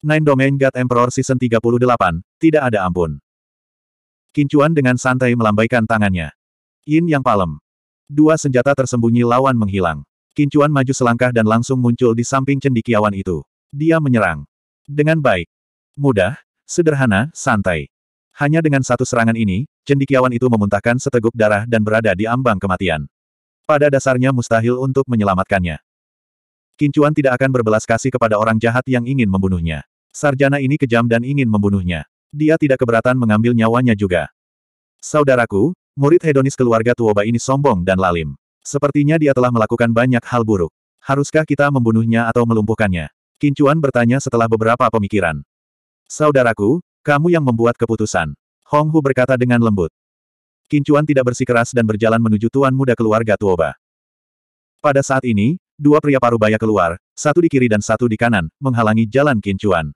Nine Domain God Emperor Season 38, tidak ada ampun. Kincuan dengan santai melambaikan tangannya. Yin yang palem. Dua senjata tersembunyi lawan menghilang. Kincuan maju selangkah dan langsung muncul di samping cendikiawan itu. Dia menyerang. Dengan baik. Mudah, sederhana, santai. Hanya dengan satu serangan ini, cendikiawan itu memuntahkan seteguk darah dan berada di ambang kematian. Pada dasarnya mustahil untuk menyelamatkannya. Kincuan tidak akan berbelas kasih kepada orang jahat yang ingin membunuhnya. Sarjana ini kejam dan ingin membunuhnya. Dia tidak keberatan mengambil nyawanya juga. Saudaraku, murid hedonis keluarga Tuoba ini sombong dan lalim. Sepertinya dia telah melakukan banyak hal buruk. Haruskah kita membunuhnya atau melumpuhkannya? Kincuan bertanya setelah beberapa pemikiran. Saudaraku, kamu yang membuat keputusan. Hong Hu berkata dengan lembut. Kincuan tidak bersikeras dan berjalan menuju tuan muda keluarga Tuoba. Pada saat ini, dua pria parubaya keluar, satu di kiri dan satu di kanan, menghalangi jalan Kincuan.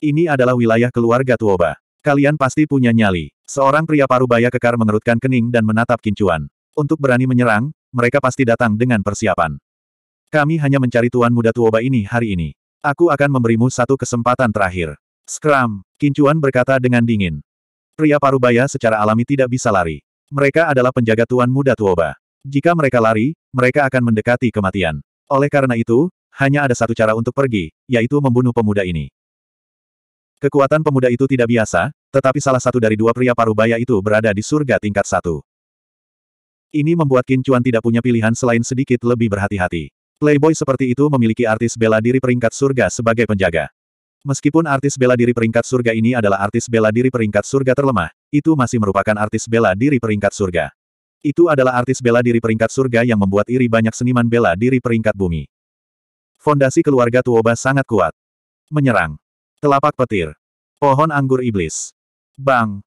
Ini adalah wilayah keluarga Tuoba. Kalian pasti punya nyali. Seorang pria parubaya kekar mengerutkan kening dan menatap Kincuan. Untuk berani menyerang, mereka pasti datang dengan persiapan. Kami hanya mencari tuan muda Tuoba ini hari ini. Aku akan memberimu satu kesempatan terakhir. Skram, Kincuan berkata dengan dingin. Pria parubaya secara alami tidak bisa lari. Mereka adalah penjaga tuan muda Tuoba. Jika mereka lari, mereka akan mendekati kematian. Oleh karena itu, hanya ada satu cara untuk pergi, yaitu membunuh pemuda ini. Kekuatan pemuda itu tidak biasa, tetapi salah satu dari dua pria parubaya itu berada di surga tingkat satu. Ini membuat Qin Chuan tidak punya pilihan selain sedikit lebih berhati-hati. Playboy seperti itu memiliki artis bela diri peringkat surga sebagai penjaga. Meskipun artis bela diri peringkat surga ini adalah artis bela diri peringkat surga terlemah, itu masih merupakan artis bela diri peringkat surga. Itu adalah artis bela diri peringkat surga yang membuat iri banyak seniman bela diri peringkat bumi. Fondasi keluarga Tuoba sangat kuat. Menyerang. Telapak petir. Pohon anggur iblis. Bang.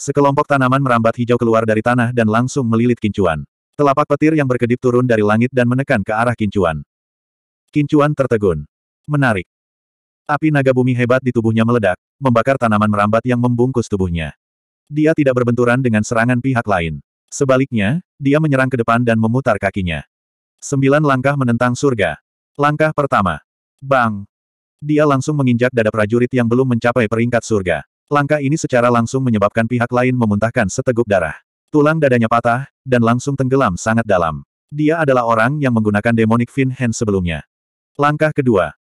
Sekelompok tanaman merambat hijau keluar dari tanah dan langsung melilit kincuan. Telapak petir yang berkedip turun dari langit dan menekan ke arah kincuan. Kincuan tertegun. Menarik. Api naga bumi hebat di tubuhnya meledak, membakar tanaman merambat yang membungkus tubuhnya. Dia tidak berbenturan dengan serangan pihak lain. Sebaliknya, dia menyerang ke depan dan memutar kakinya. Sembilan langkah menentang surga. Langkah pertama. Bang! Dia langsung menginjak dada prajurit yang belum mencapai peringkat surga. Langkah ini secara langsung menyebabkan pihak lain memuntahkan seteguk darah. Tulang dadanya patah, dan langsung tenggelam sangat dalam. Dia adalah orang yang menggunakan demonic fin hand sebelumnya. Langkah kedua.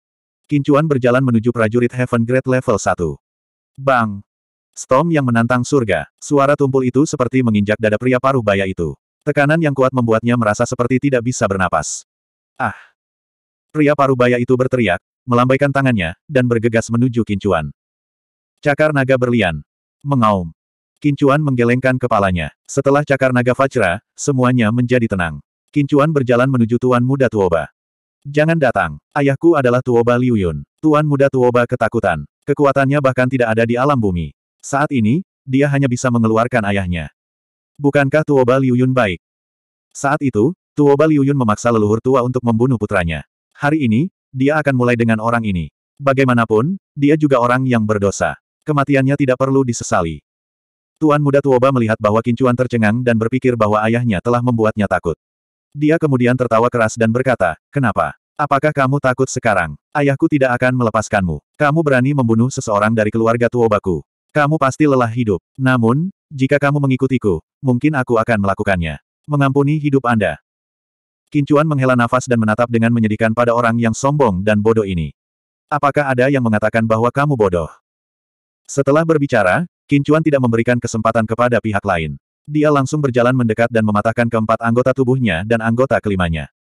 Kincuan berjalan menuju prajurit Heaven Grade level 1. Bang! Storm yang menantang surga, suara tumpul itu seperti menginjak dada pria paruh baya itu. Tekanan yang kuat membuatnya merasa seperti tidak bisa bernapas. Ah! Pria paruh baya itu berteriak, melambaikan tangannya, dan bergegas menuju kincuan. Cakar naga berlian. Mengaum. Kincuan menggelengkan kepalanya. Setelah cakar naga Fajra, semuanya menjadi tenang. Kincuan berjalan menuju Tuan Muda Tuoba. Jangan datang. Ayahku adalah Tuoba Liuyun. Tuan Muda Tuoba ketakutan. Kekuatannya bahkan tidak ada di alam bumi. Saat ini, dia hanya bisa mengeluarkan ayahnya. Bukankah Tuoba liuyun baik? Saat itu, Tuoba liuyun memaksa leluhur tua untuk membunuh putranya. Hari ini, dia akan mulai dengan orang ini. Bagaimanapun, dia juga orang yang berdosa. Kematiannya tidak perlu disesali. Tuan muda Tuoba melihat bahwa Kincuan tercengang dan berpikir bahwa ayahnya telah membuatnya takut. Dia kemudian tertawa keras dan berkata, Kenapa? Apakah kamu takut sekarang? Ayahku tidak akan melepaskanmu. Kamu berani membunuh seseorang dari keluarga Tuobaku. Kamu pasti lelah hidup. Namun, jika kamu mengikutiku, mungkin aku akan melakukannya. Mengampuni hidup Anda. Kincuan menghela nafas dan menatap dengan menyedihkan pada orang yang sombong dan bodoh ini. Apakah ada yang mengatakan bahwa kamu bodoh? Setelah berbicara, Kincuan tidak memberikan kesempatan kepada pihak lain. Dia langsung berjalan mendekat dan mematahkan keempat anggota tubuhnya dan anggota kelimanya.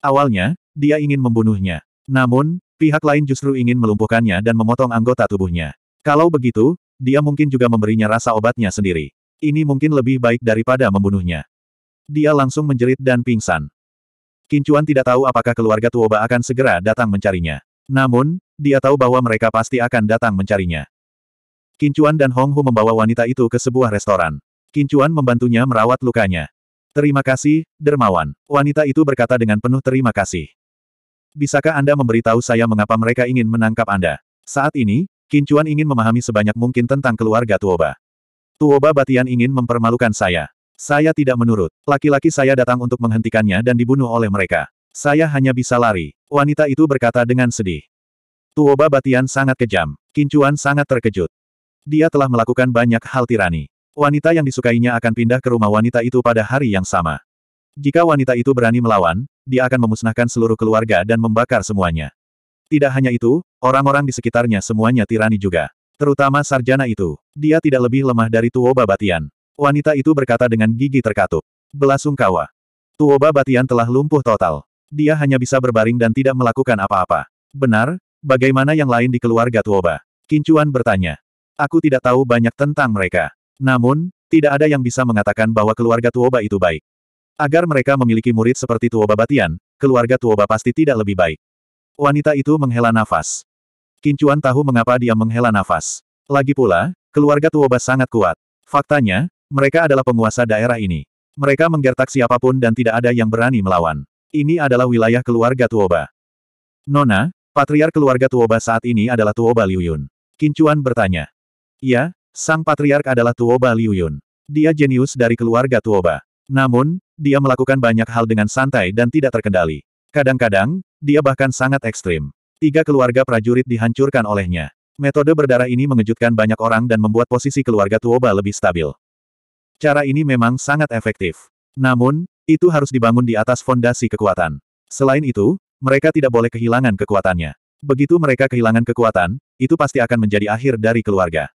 Awalnya, dia ingin membunuhnya. Namun, pihak lain justru ingin melumpuhkannya dan memotong anggota tubuhnya. Kalau begitu, dia mungkin juga memberinya rasa obatnya sendiri. Ini mungkin lebih baik daripada membunuhnya. Dia langsung menjerit dan pingsan. Kincuan tidak tahu apakah keluarga Tuoba akan segera datang mencarinya. Namun, dia tahu bahwa mereka pasti akan datang mencarinya. Kincuan dan Hong Hu membawa wanita itu ke sebuah restoran. Kincuan membantunya merawat lukanya. Terima kasih, dermawan. Wanita itu berkata dengan penuh terima kasih. Bisakah Anda memberitahu saya mengapa mereka ingin menangkap Anda? Saat ini, Kincuan ingin memahami sebanyak mungkin tentang keluarga Tuoba. Tuoba Batian ingin mempermalukan saya. Saya tidak menurut. Laki-laki saya datang untuk menghentikannya dan dibunuh oleh mereka. Saya hanya bisa lari. Wanita itu berkata dengan sedih. Tuoba Batian sangat kejam. Kincuan sangat terkejut. Dia telah melakukan banyak hal tirani. Wanita yang disukainya akan pindah ke rumah wanita itu pada hari yang sama. Jika wanita itu berani melawan, dia akan memusnahkan seluruh keluarga dan membakar semuanya. Tidak hanya itu, orang-orang di sekitarnya semuanya tirani juga. Terutama sarjana itu. Dia tidak lebih lemah dari Tuoba Batian. Wanita itu berkata dengan gigi terkatup. Belasungkawa. Tuoba Batian telah lumpuh total. Dia hanya bisa berbaring dan tidak melakukan apa-apa. Benar, bagaimana yang lain di keluarga Tuoba? Kincuan bertanya. Aku tidak tahu banyak tentang mereka. Namun, tidak ada yang bisa mengatakan bahwa keluarga Tuoba itu baik. Agar mereka memiliki murid seperti Tuoba Batian, keluarga Tuoba pasti tidak lebih baik. Wanita itu menghela nafas. Kincuan tahu mengapa dia menghela nafas. Lagi pula, keluarga Tuoba sangat kuat. Faktanya, mereka adalah penguasa daerah ini. Mereka menggertak siapapun dan tidak ada yang berani melawan. Ini adalah wilayah keluarga Tuoba. Nona, patriar keluarga Tuoba saat ini adalah Tuoba Liuyun. Kincuan bertanya. Ya, sang patriark adalah Tuoba Liuyun. Dia jenius dari keluarga Tuoba. Namun, dia melakukan banyak hal dengan santai dan tidak terkendali. Kadang-kadang, dia bahkan sangat ekstrim. Tiga keluarga prajurit dihancurkan olehnya. Metode berdarah ini mengejutkan banyak orang dan membuat posisi keluarga Tuoba lebih stabil. Cara ini memang sangat efektif. Namun, itu harus dibangun di atas fondasi kekuatan. Selain itu, mereka tidak boleh kehilangan kekuatannya. Begitu mereka kehilangan kekuatan, itu pasti akan menjadi akhir dari keluarga.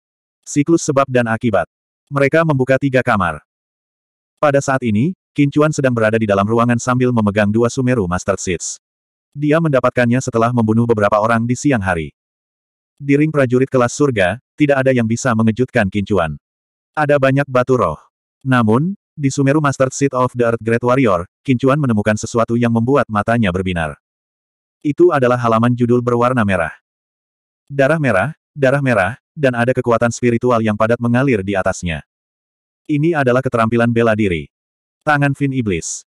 Siklus sebab dan akibat. Mereka membuka tiga kamar. Pada saat ini, Kincuan sedang berada di dalam ruangan sambil memegang dua Sumeru Master Seeds. Dia mendapatkannya setelah membunuh beberapa orang di siang hari. Di ring prajurit kelas surga, tidak ada yang bisa mengejutkan Kincuan. Ada banyak batu roh. Namun, di Sumeru Master Seed of the Earth Great Warrior, Kincuan menemukan sesuatu yang membuat matanya berbinar. Itu adalah halaman judul berwarna merah. Darah merah, darah merah, dan ada kekuatan spiritual yang padat mengalir di atasnya. Ini adalah keterampilan bela diri. Tangan Fin Iblis.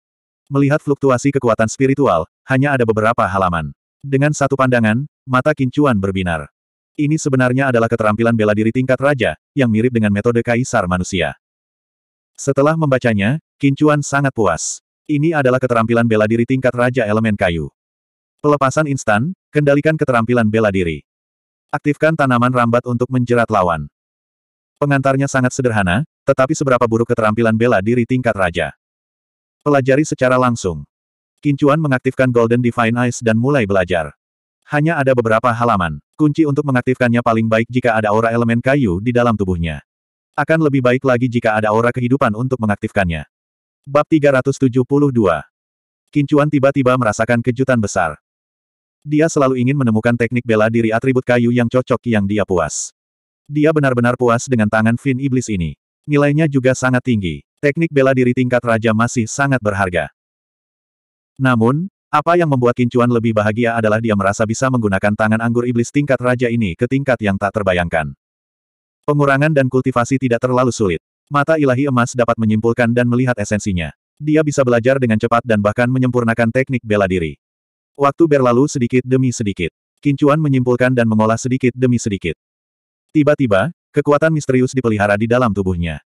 Melihat fluktuasi kekuatan spiritual, hanya ada beberapa halaman. Dengan satu pandangan, mata Kincuan berbinar. Ini sebenarnya adalah keterampilan bela diri tingkat raja, yang mirip dengan metode kaisar manusia. Setelah membacanya, Kincuan sangat puas. Ini adalah keterampilan bela diri tingkat raja elemen kayu. Pelepasan instan, kendalikan keterampilan bela diri. Aktifkan tanaman rambat untuk menjerat lawan. Pengantarnya sangat sederhana, tetapi seberapa buruk keterampilan bela diri tingkat raja. Pelajari secara langsung. Kincuan mengaktifkan Golden Divine Eyes dan mulai belajar. Hanya ada beberapa halaman. Kunci untuk mengaktifkannya paling baik jika ada aura elemen kayu di dalam tubuhnya. Akan lebih baik lagi jika ada aura kehidupan untuk mengaktifkannya. Bab 372 Kincuan tiba-tiba merasakan kejutan besar. Dia selalu ingin menemukan teknik bela diri atribut kayu yang cocok yang dia puas. Dia benar-benar puas dengan tangan Fin Iblis ini nilainya juga sangat tinggi. Teknik bela diri tingkat raja masih sangat berharga. Namun, apa yang membuat Kincuan lebih bahagia adalah dia merasa bisa menggunakan tangan anggur iblis tingkat raja ini ke tingkat yang tak terbayangkan. Pengurangan dan kultivasi tidak terlalu sulit. Mata ilahi emas dapat menyimpulkan dan melihat esensinya. Dia bisa belajar dengan cepat dan bahkan menyempurnakan teknik bela diri. Waktu berlalu sedikit demi sedikit. Kincuan menyimpulkan dan mengolah sedikit demi sedikit. Tiba-tiba, kekuatan misterius dipelihara di dalam tubuhnya.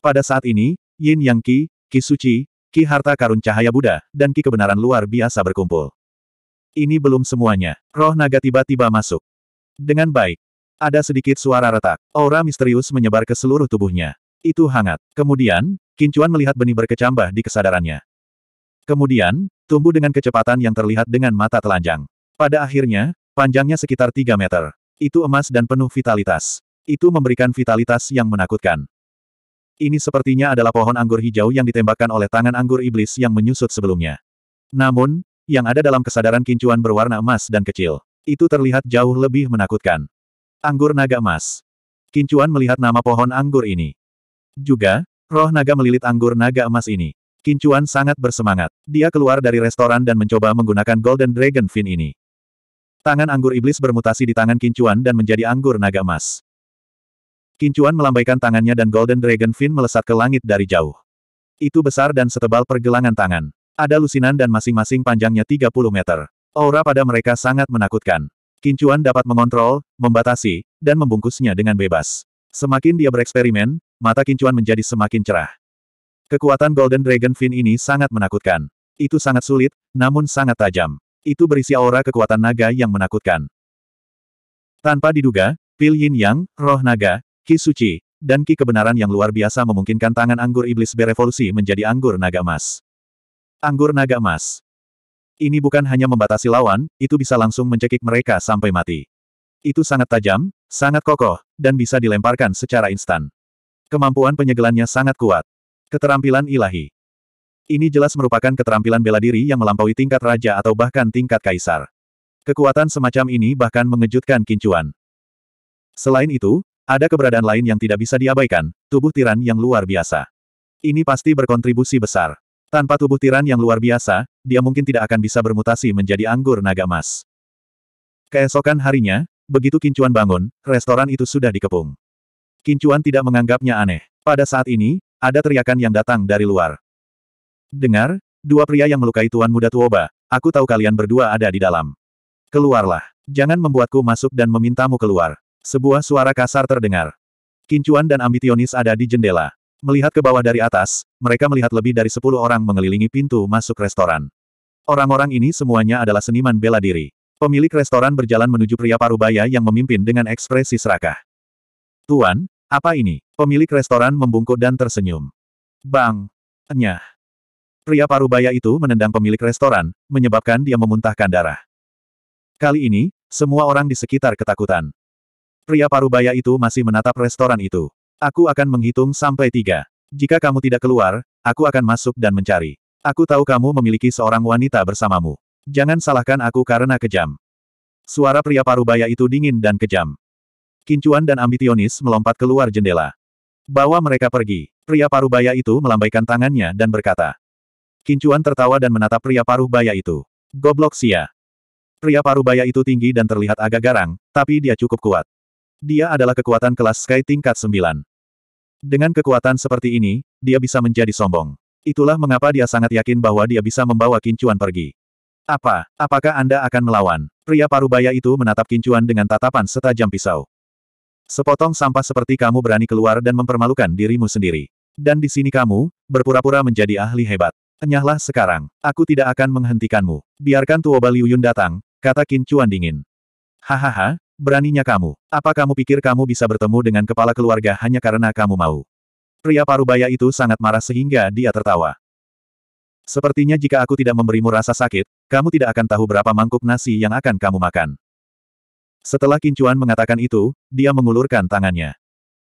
Pada saat ini, Yin Yang Ki, Ki Suci, Ki Harta Karun Cahaya Buddha, dan Ki Kebenaran luar biasa berkumpul. Ini belum semuanya. Roh naga tiba-tiba masuk. Dengan baik. Ada sedikit suara retak. Aura misterius menyebar ke seluruh tubuhnya. Itu hangat. Kemudian, Kincuan melihat benih berkecambah di kesadarannya. Kemudian, tumbuh dengan kecepatan yang terlihat dengan mata telanjang. Pada akhirnya, panjangnya sekitar 3 meter. Itu emas dan penuh vitalitas. Itu memberikan vitalitas yang menakutkan. Ini sepertinya adalah pohon anggur hijau yang ditembakkan oleh tangan anggur iblis yang menyusut sebelumnya. Namun, yang ada dalam kesadaran kincuan berwarna emas dan kecil. Itu terlihat jauh lebih menakutkan. Anggur naga emas. Kincuan melihat nama pohon anggur ini. Juga, roh naga melilit anggur naga emas ini. Kincuan sangat bersemangat. Dia keluar dari restoran dan mencoba menggunakan Golden Dragon Fin ini. Tangan anggur iblis bermutasi di tangan Kincuan dan menjadi anggur naga emas. Kincuan melambaikan tangannya dan Golden Dragon Fin melesat ke langit dari jauh. Itu besar dan setebal pergelangan tangan. Ada lusinan dan masing-masing panjangnya 30 meter. Aura pada mereka sangat menakutkan. Kincuan dapat mengontrol, membatasi, dan membungkusnya dengan bebas. Semakin dia bereksperimen, mata Kincuan menjadi semakin cerah. Kekuatan Golden Dragon Fin ini sangat menakutkan. Itu sangat sulit, namun sangat tajam. Itu berisi aura kekuatan naga yang menakutkan. Tanpa diduga, Pil Yin Yang, roh naga, Ki suci, dan ki kebenaran yang luar biasa memungkinkan tangan anggur iblis berevolusi menjadi anggur naga emas. Anggur naga emas. Ini bukan hanya membatasi lawan, itu bisa langsung mencekik mereka sampai mati. Itu sangat tajam, sangat kokoh, dan bisa dilemparkan secara instan. Kemampuan penyegelannya sangat kuat. Keterampilan ilahi. Ini jelas merupakan keterampilan bela diri yang melampaui tingkat raja atau bahkan tingkat kaisar. Kekuatan semacam ini bahkan mengejutkan Kincuan. Selain itu, ada keberadaan lain yang tidak bisa diabaikan, tubuh tiran yang luar biasa. Ini pasti berkontribusi besar. Tanpa tubuh tiran yang luar biasa, dia mungkin tidak akan bisa bermutasi menjadi anggur naga emas. Keesokan harinya, begitu Kincuan bangun, restoran itu sudah dikepung. Kincuan tidak menganggapnya aneh. Pada saat ini, ada teriakan yang datang dari luar. Dengar, dua pria yang melukai Tuan Muda Tuoba, aku tahu kalian berdua ada di dalam. Keluarlah. Jangan membuatku masuk dan memintamu keluar. Sebuah suara kasar terdengar. Kincuan dan ambitionis ada di jendela. Melihat ke bawah dari atas, mereka melihat lebih dari sepuluh orang mengelilingi pintu masuk restoran. Orang-orang ini semuanya adalah seniman bela diri. Pemilik restoran berjalan menuju pria parubaya yang memimpin dengan ekspresi serakah. Tuan, apa ini? Pemilik restoran membungkuk dan tersenyum. Bang! Nyah! Pria parubaya itu menendang pemilik restoran, menyebabkan dia memuntahkan darah. Kali ini, semua orang di sekitar ketakutan. Pria parubaya itu masih menatap restoran itu. Aku akan menghitung sampai tiga. Jika kamu tidak keluar, aku akan masuk dan mencari. Aku tahu kamu memiliki seorang wanita bersamamu. Jangan salahkan aku karena kejam. Suara pria parubaya itu dingin dan kejam. Kincuan dan ambitionis melompat keluar jendela. Bawa mereka pergi. Pria parubaya itu melambaikan tangannya dan berkata. Kincuan tertawa dan menatap pria parubaya itu. Goblok sia. Pria parubaya itu tinggi dan terlihat agak garang, tapi dia cukup kuat. Dia adalah kekuatan kelas Sky tingkat 9. Dengan kekuatan seperti ini, dia bisa menjadi sombong. Itulah mengapa dia sangat yakin bahwa dia bisa membawa kincuan pergi. Apa? Apakah Anda akan melawan? Pria parubaya itu menatap kincuan dengan tatapan setajam pisau. Sepotong sampah seperti kamu berani keluar dan mempermalukan dirimu sendiri. Dan di sini kamu, berpura-pura menjadi ahli hebat. Enyahlah sekarang, aku tidak akan menghentikanmu. Biarkan Tuoba Liu datang, kata Kincuan dingin. Hahaha, Beraninya kamu. Apa kamu pikir kamu bisa bertemu dengan kepala keluarga hanya karena kamu mau? Pria parubaya itu sangat marah sehingga dia tertawa. Sepertinya jika aku tidak memberimu rasa sakit, kamu tidak akan tahu berapa mangkuk nasi yang akan kamu makan. Setelah Kincuan mengatakan itu, dia mengulurkan tangannya.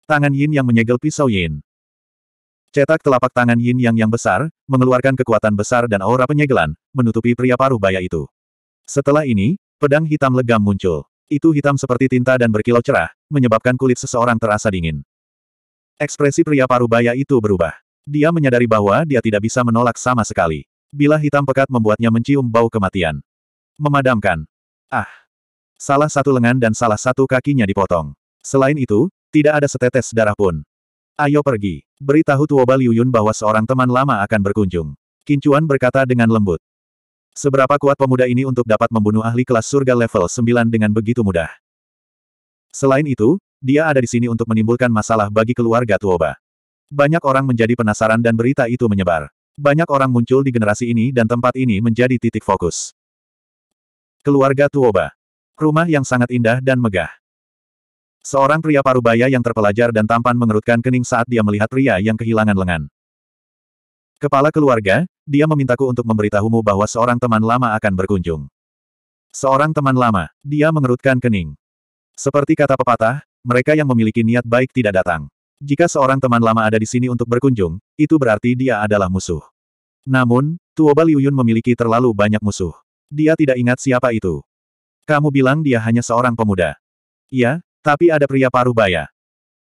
Tangan Yin yang menyegel pisau Yin. Cetak telapak tangan Yin yang yang besar, mengeluarkan kekuatan besar dan aura penyegelan, menutupi pria parubaya itu. Setelah ini, pedang hitam legam muncul. Itu hitam seperti tinta dan berkilau cerah, menyebabkan kulit seseorang terasa dingin. Ekspresi pria parubaya itu berubah. Dia menyadari bahwa dia tidak bisa menolak sama sekali. Bila hitam pekat membuatnya mencium bau kematian. Memadamkan. Ah. Salah satu lengan dan salah satu kakinya dipotong. Selain itu, tidak ada setetes darah pun. Ayo pergi. Beritahu Tuoba Liuyun bahwa seorang teman lama akan berkunjung. Kincuan berkata dengan lembut. Seberapa kuat pemuda ini untuk dapat membunuh ahli kelas surga level 9 dengan begitu mudah. Selain itu, dia ada di sini untuk menimbulkan masalah bagi keluarga Tuoba. Banyak orang menjadi penasaran dan berita itu menyebar. Banyak orang muncul di generasi ini dan tempat ini menjadi titik fokus. Keluarga Tuoba. Rumah yang sangat indah dan megah. Seorang pria parubaya yang terpelajar dan tampan mengerutkan kening saat dia melihat pria yang kehilangan lengan. Kepala keluarga, dia memintaku untuk memberitahumu bahwa seorang teman lama akan berkunjung. Seorang teman lama, dia mengerutkan kening. Seperti kata pepatah, mereka yang memiliki niat baik tidak datang. Jika seorang teman lama ada di sini untuk berkunjung, itu berarti dia adalah musuh. Namun, Tuoba Liuyun memiliki terlalu banyak musuh. Dia tidak ingat siapa itu. Kamu bilang dia hanya seorang pemuda. Iya, tapi ada pria paruh baya.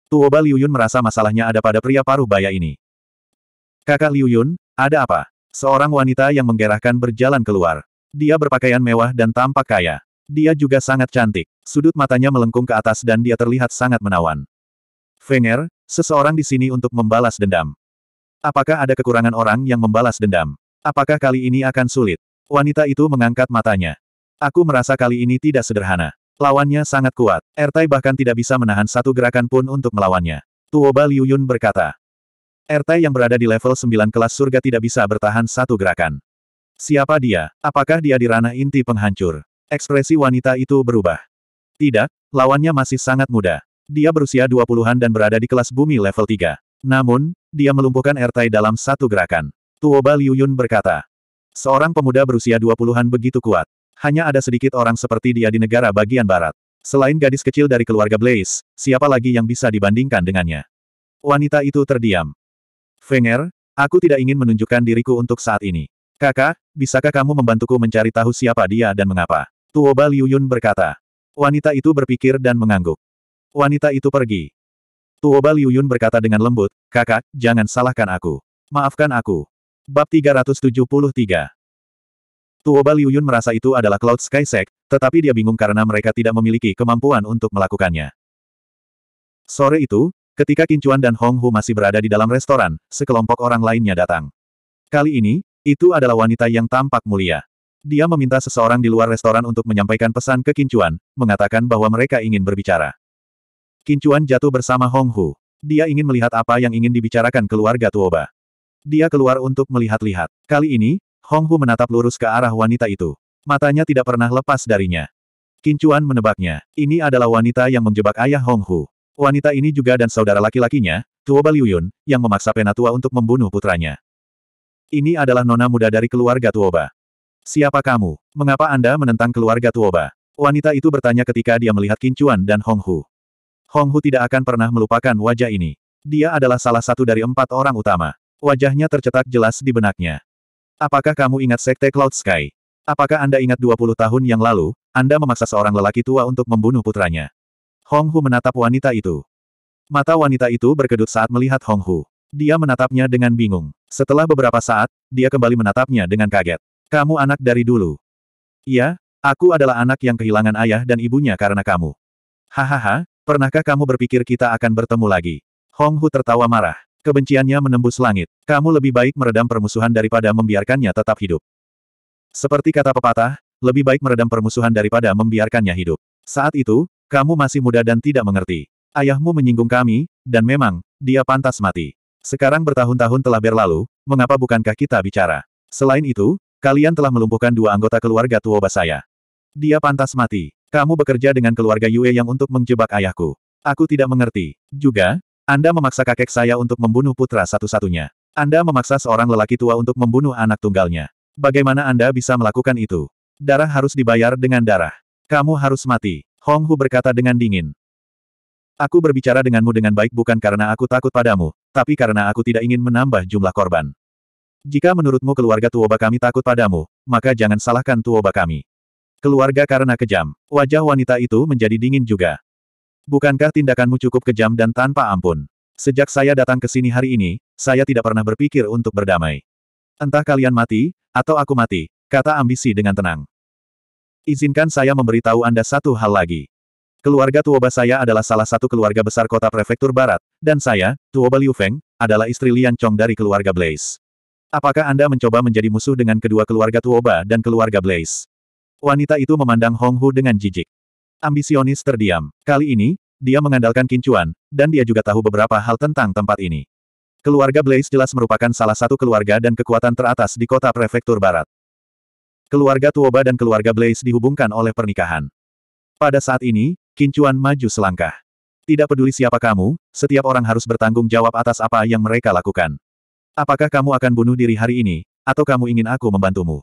Tuoba Liuyun merasa masalahnya ada pada pria paruh baya ini. Kakak Liu Yun, ada apa? Seorang wanita yang menggerahkan berjalan keluar. Dia berpakaian mewah dan tampak kaya. Dia juga sangat cantik. Sudut matanya melengkung ke atas dan dia terlihat sangat menawan. Fenger, seseorang di sini untuk membalas dendam. Apakah ada kekurangan orang yang membalas dendam? Apakah kali ini akan sulit? Wanita itu mengangkat matanya. Aku merasa kali ini tidak sederhana. Lawannya sangat kuat. Ertai bahkan tidak bisa menahan satu gerakan pun untuk melawannya. Tuoba Liu Yun berkata. RT yang berada di level 9 kelas surga tidak bisa bertahan satu gerakan. Siapa dia? Apakah dia di ranah inti penghancur? Ekspresi wanita itu berubah. Tidak, lawannya masih sangat muda. Dia berusia 20-an dan berada di kelas bumi level 3. Namun, dia melumpuhkan RT dalam satu gerakan. Tuoba Liuyun berkata. Seorang pemuda berusia 20-an begitu kuat. Hanya ada sedikit orang seperti dia di negara bagian barat. Selain gadis kecil dari keluarga Blaze, siapa lagi yang bisa dibandingkan dengannya? Wanita itu terdiam. Fenger, aku tidak ingin menunjukkan diriku untuk saat ini. Kakak, bisakah kamu membantuku mencari tahu siapa dia dan mengapa? Tuoba Liuyun berkata. Wanita itu berpikir dan mengangguk. Wanita itu pergi. Tuoba Liuyun berkata dengan lembut, kakak, jangan salahkan aku. Maafkan aku. Bab 373 Tuoba Liuyun merasa itu adalah Cloud Sky Sect, tetapi dia bingung karena mereka tidak memiliki kemampuan untuk melakukannya. Sore itu, Ketika Kincuan dan Hong Hu masih berada di dalam restoran, sekelompok orang lainnya datang. Kali ini, itu adalah wanita yang tampak mulia. Dia meminta seseorang di luar restoran untuk menyampaikan pesan ke Kincuan, mengatakan bahwa mereka ingin berbicara. Kincuan jatuh bersama Hong Hu. Dia ingin melihat apa yang ingin dibicarakan keluarga Tuoba. Dia keluar untuk melihat-lihat. Kali ini, Hong Hu menatap lurus ke arah wanita itu. Matanya tidak pernah lepas darinya. Kincuan menebaknya. Ini adalah wanita yang menjebak ayah Hong Hu. Wanita ini juga dan saudara laki-lakinya, Tuoba Liuyun, yang memaksa Penatua untuk membunuh putranya. Ini adalah nona muda dari keluarga Tuoba. Siapa kamu? Mengapa Anda menentang keluarga Tuoba? Wanita itu bertanya ketika dia melihat Kincuan dan Hong Hu. Hong Hu tidak akan pernah melupakan wajah ini. Dia adalah salah satu dari empat orang utama. Wajahnya tercetak jelas di benaknya. Apakah kamu ingat Sekte Cloud Sky? Apakah Anda ingat 20 tahun yang lalu, Anda memaksa seorang lelaki tua untuk membunuh putranya? Hong Hu menatap wanita itu. Mata wanita itu berkedut saat melihat Hong Hu. Dia menatapnya dengan bingung. Setelah beberapa saat, dia kembali menatapnya dengan kaget. Kamu anak dari dulu. Iya, aku adalah anak yang kehilangan ayah dan ibunya karena kamu. Hahaha, pernahkah kamu berpikir kita akan bertemu lagi? Hong Hu tertawa marah. Kebenciannya menembus langit. Kamu lebih baik meredam permusuhan daripada membiarkannya tetap hidup. Seperti kata pepatah, lebih baik meredam permusuhan daripada membiarkannya hidup. Saat itu, kamu masih muda dan tidak mengerti. Ayahmu menyinggung kami, dan memang, dia pantas mati. Sekarang bertahun-tahun telah berlalu, mengapa bukankah kita bicara? Selain itu, kalian telah melumpuhkan dua anggota keluarga Tuoba saya. Dia pantas mati. Kamu bekerja dengan keluarga Yue yang untuk menjebak ayahku. Aku tidak mengerti. Juga, Anda memaksa kakek saya untuk membunuh putra satu-satunya. Anda memaksa seorang lelaki tua untuk membunuh anak tunggalnya. Bagaimana Anda bisa melakukan itu? Darah harus dibayar dengan darah. Kamu harus mati. Hong Hu berkata dengan dingin. Aku berbicara denganmu dengan baik bukan karena aku takut padamu, tapi karena aku tidak ingin menambah jumlah korban. Jika menurutmu keluarga Tuoba kami takut padamu, maka jangan salahkan Tuoba kami. Keluarga karena kejam, wajah wanita itu menjadi dingin juga. Bukankah tindakanmu cukup kejam dan tanpa ampun? Sejak saya datang ke sini hari ini, saya tidak pernah berpikir untuk berdamai. Entah kalian mati, atau aku mati, kata ambisi dengan tenang. Izinkan saya memberitahu Anda satu hal lagi. Keluarga Tuoba saya adalah salah satu keluarga besar kota prefektur barat, dan saya, Tuoba Liu Feng, adalah istri Lian Chong dari keluarga Blaze. Apakah Anda mencoba menjadi musuh dengan kedua keluarga Tuoba dan keluarga Blaze? Wanita itu memandang Hong Hu dengan jijik. Ambisionis terdiam. Kali ini, dia mengandalkan kincuan, dan dia juga tahu beberapa hal tentang tempat ini. Keluarga Blaze jelas merupakan salah satu keluarga dan kekuatan teratas di kota prefektur barat. Keluarga Tuoba dan keluarga Blaze dihubungkan oleh pernikahan. Pada saat ini, Kincuan maju selangkah. Tidak peduli siapa kamu, setiap orang harus bertanggung jawab atas apa yang mereka lakukan. Apakah kamu akan bunuh diri hari ini, atau kamu ingin aku membantumu?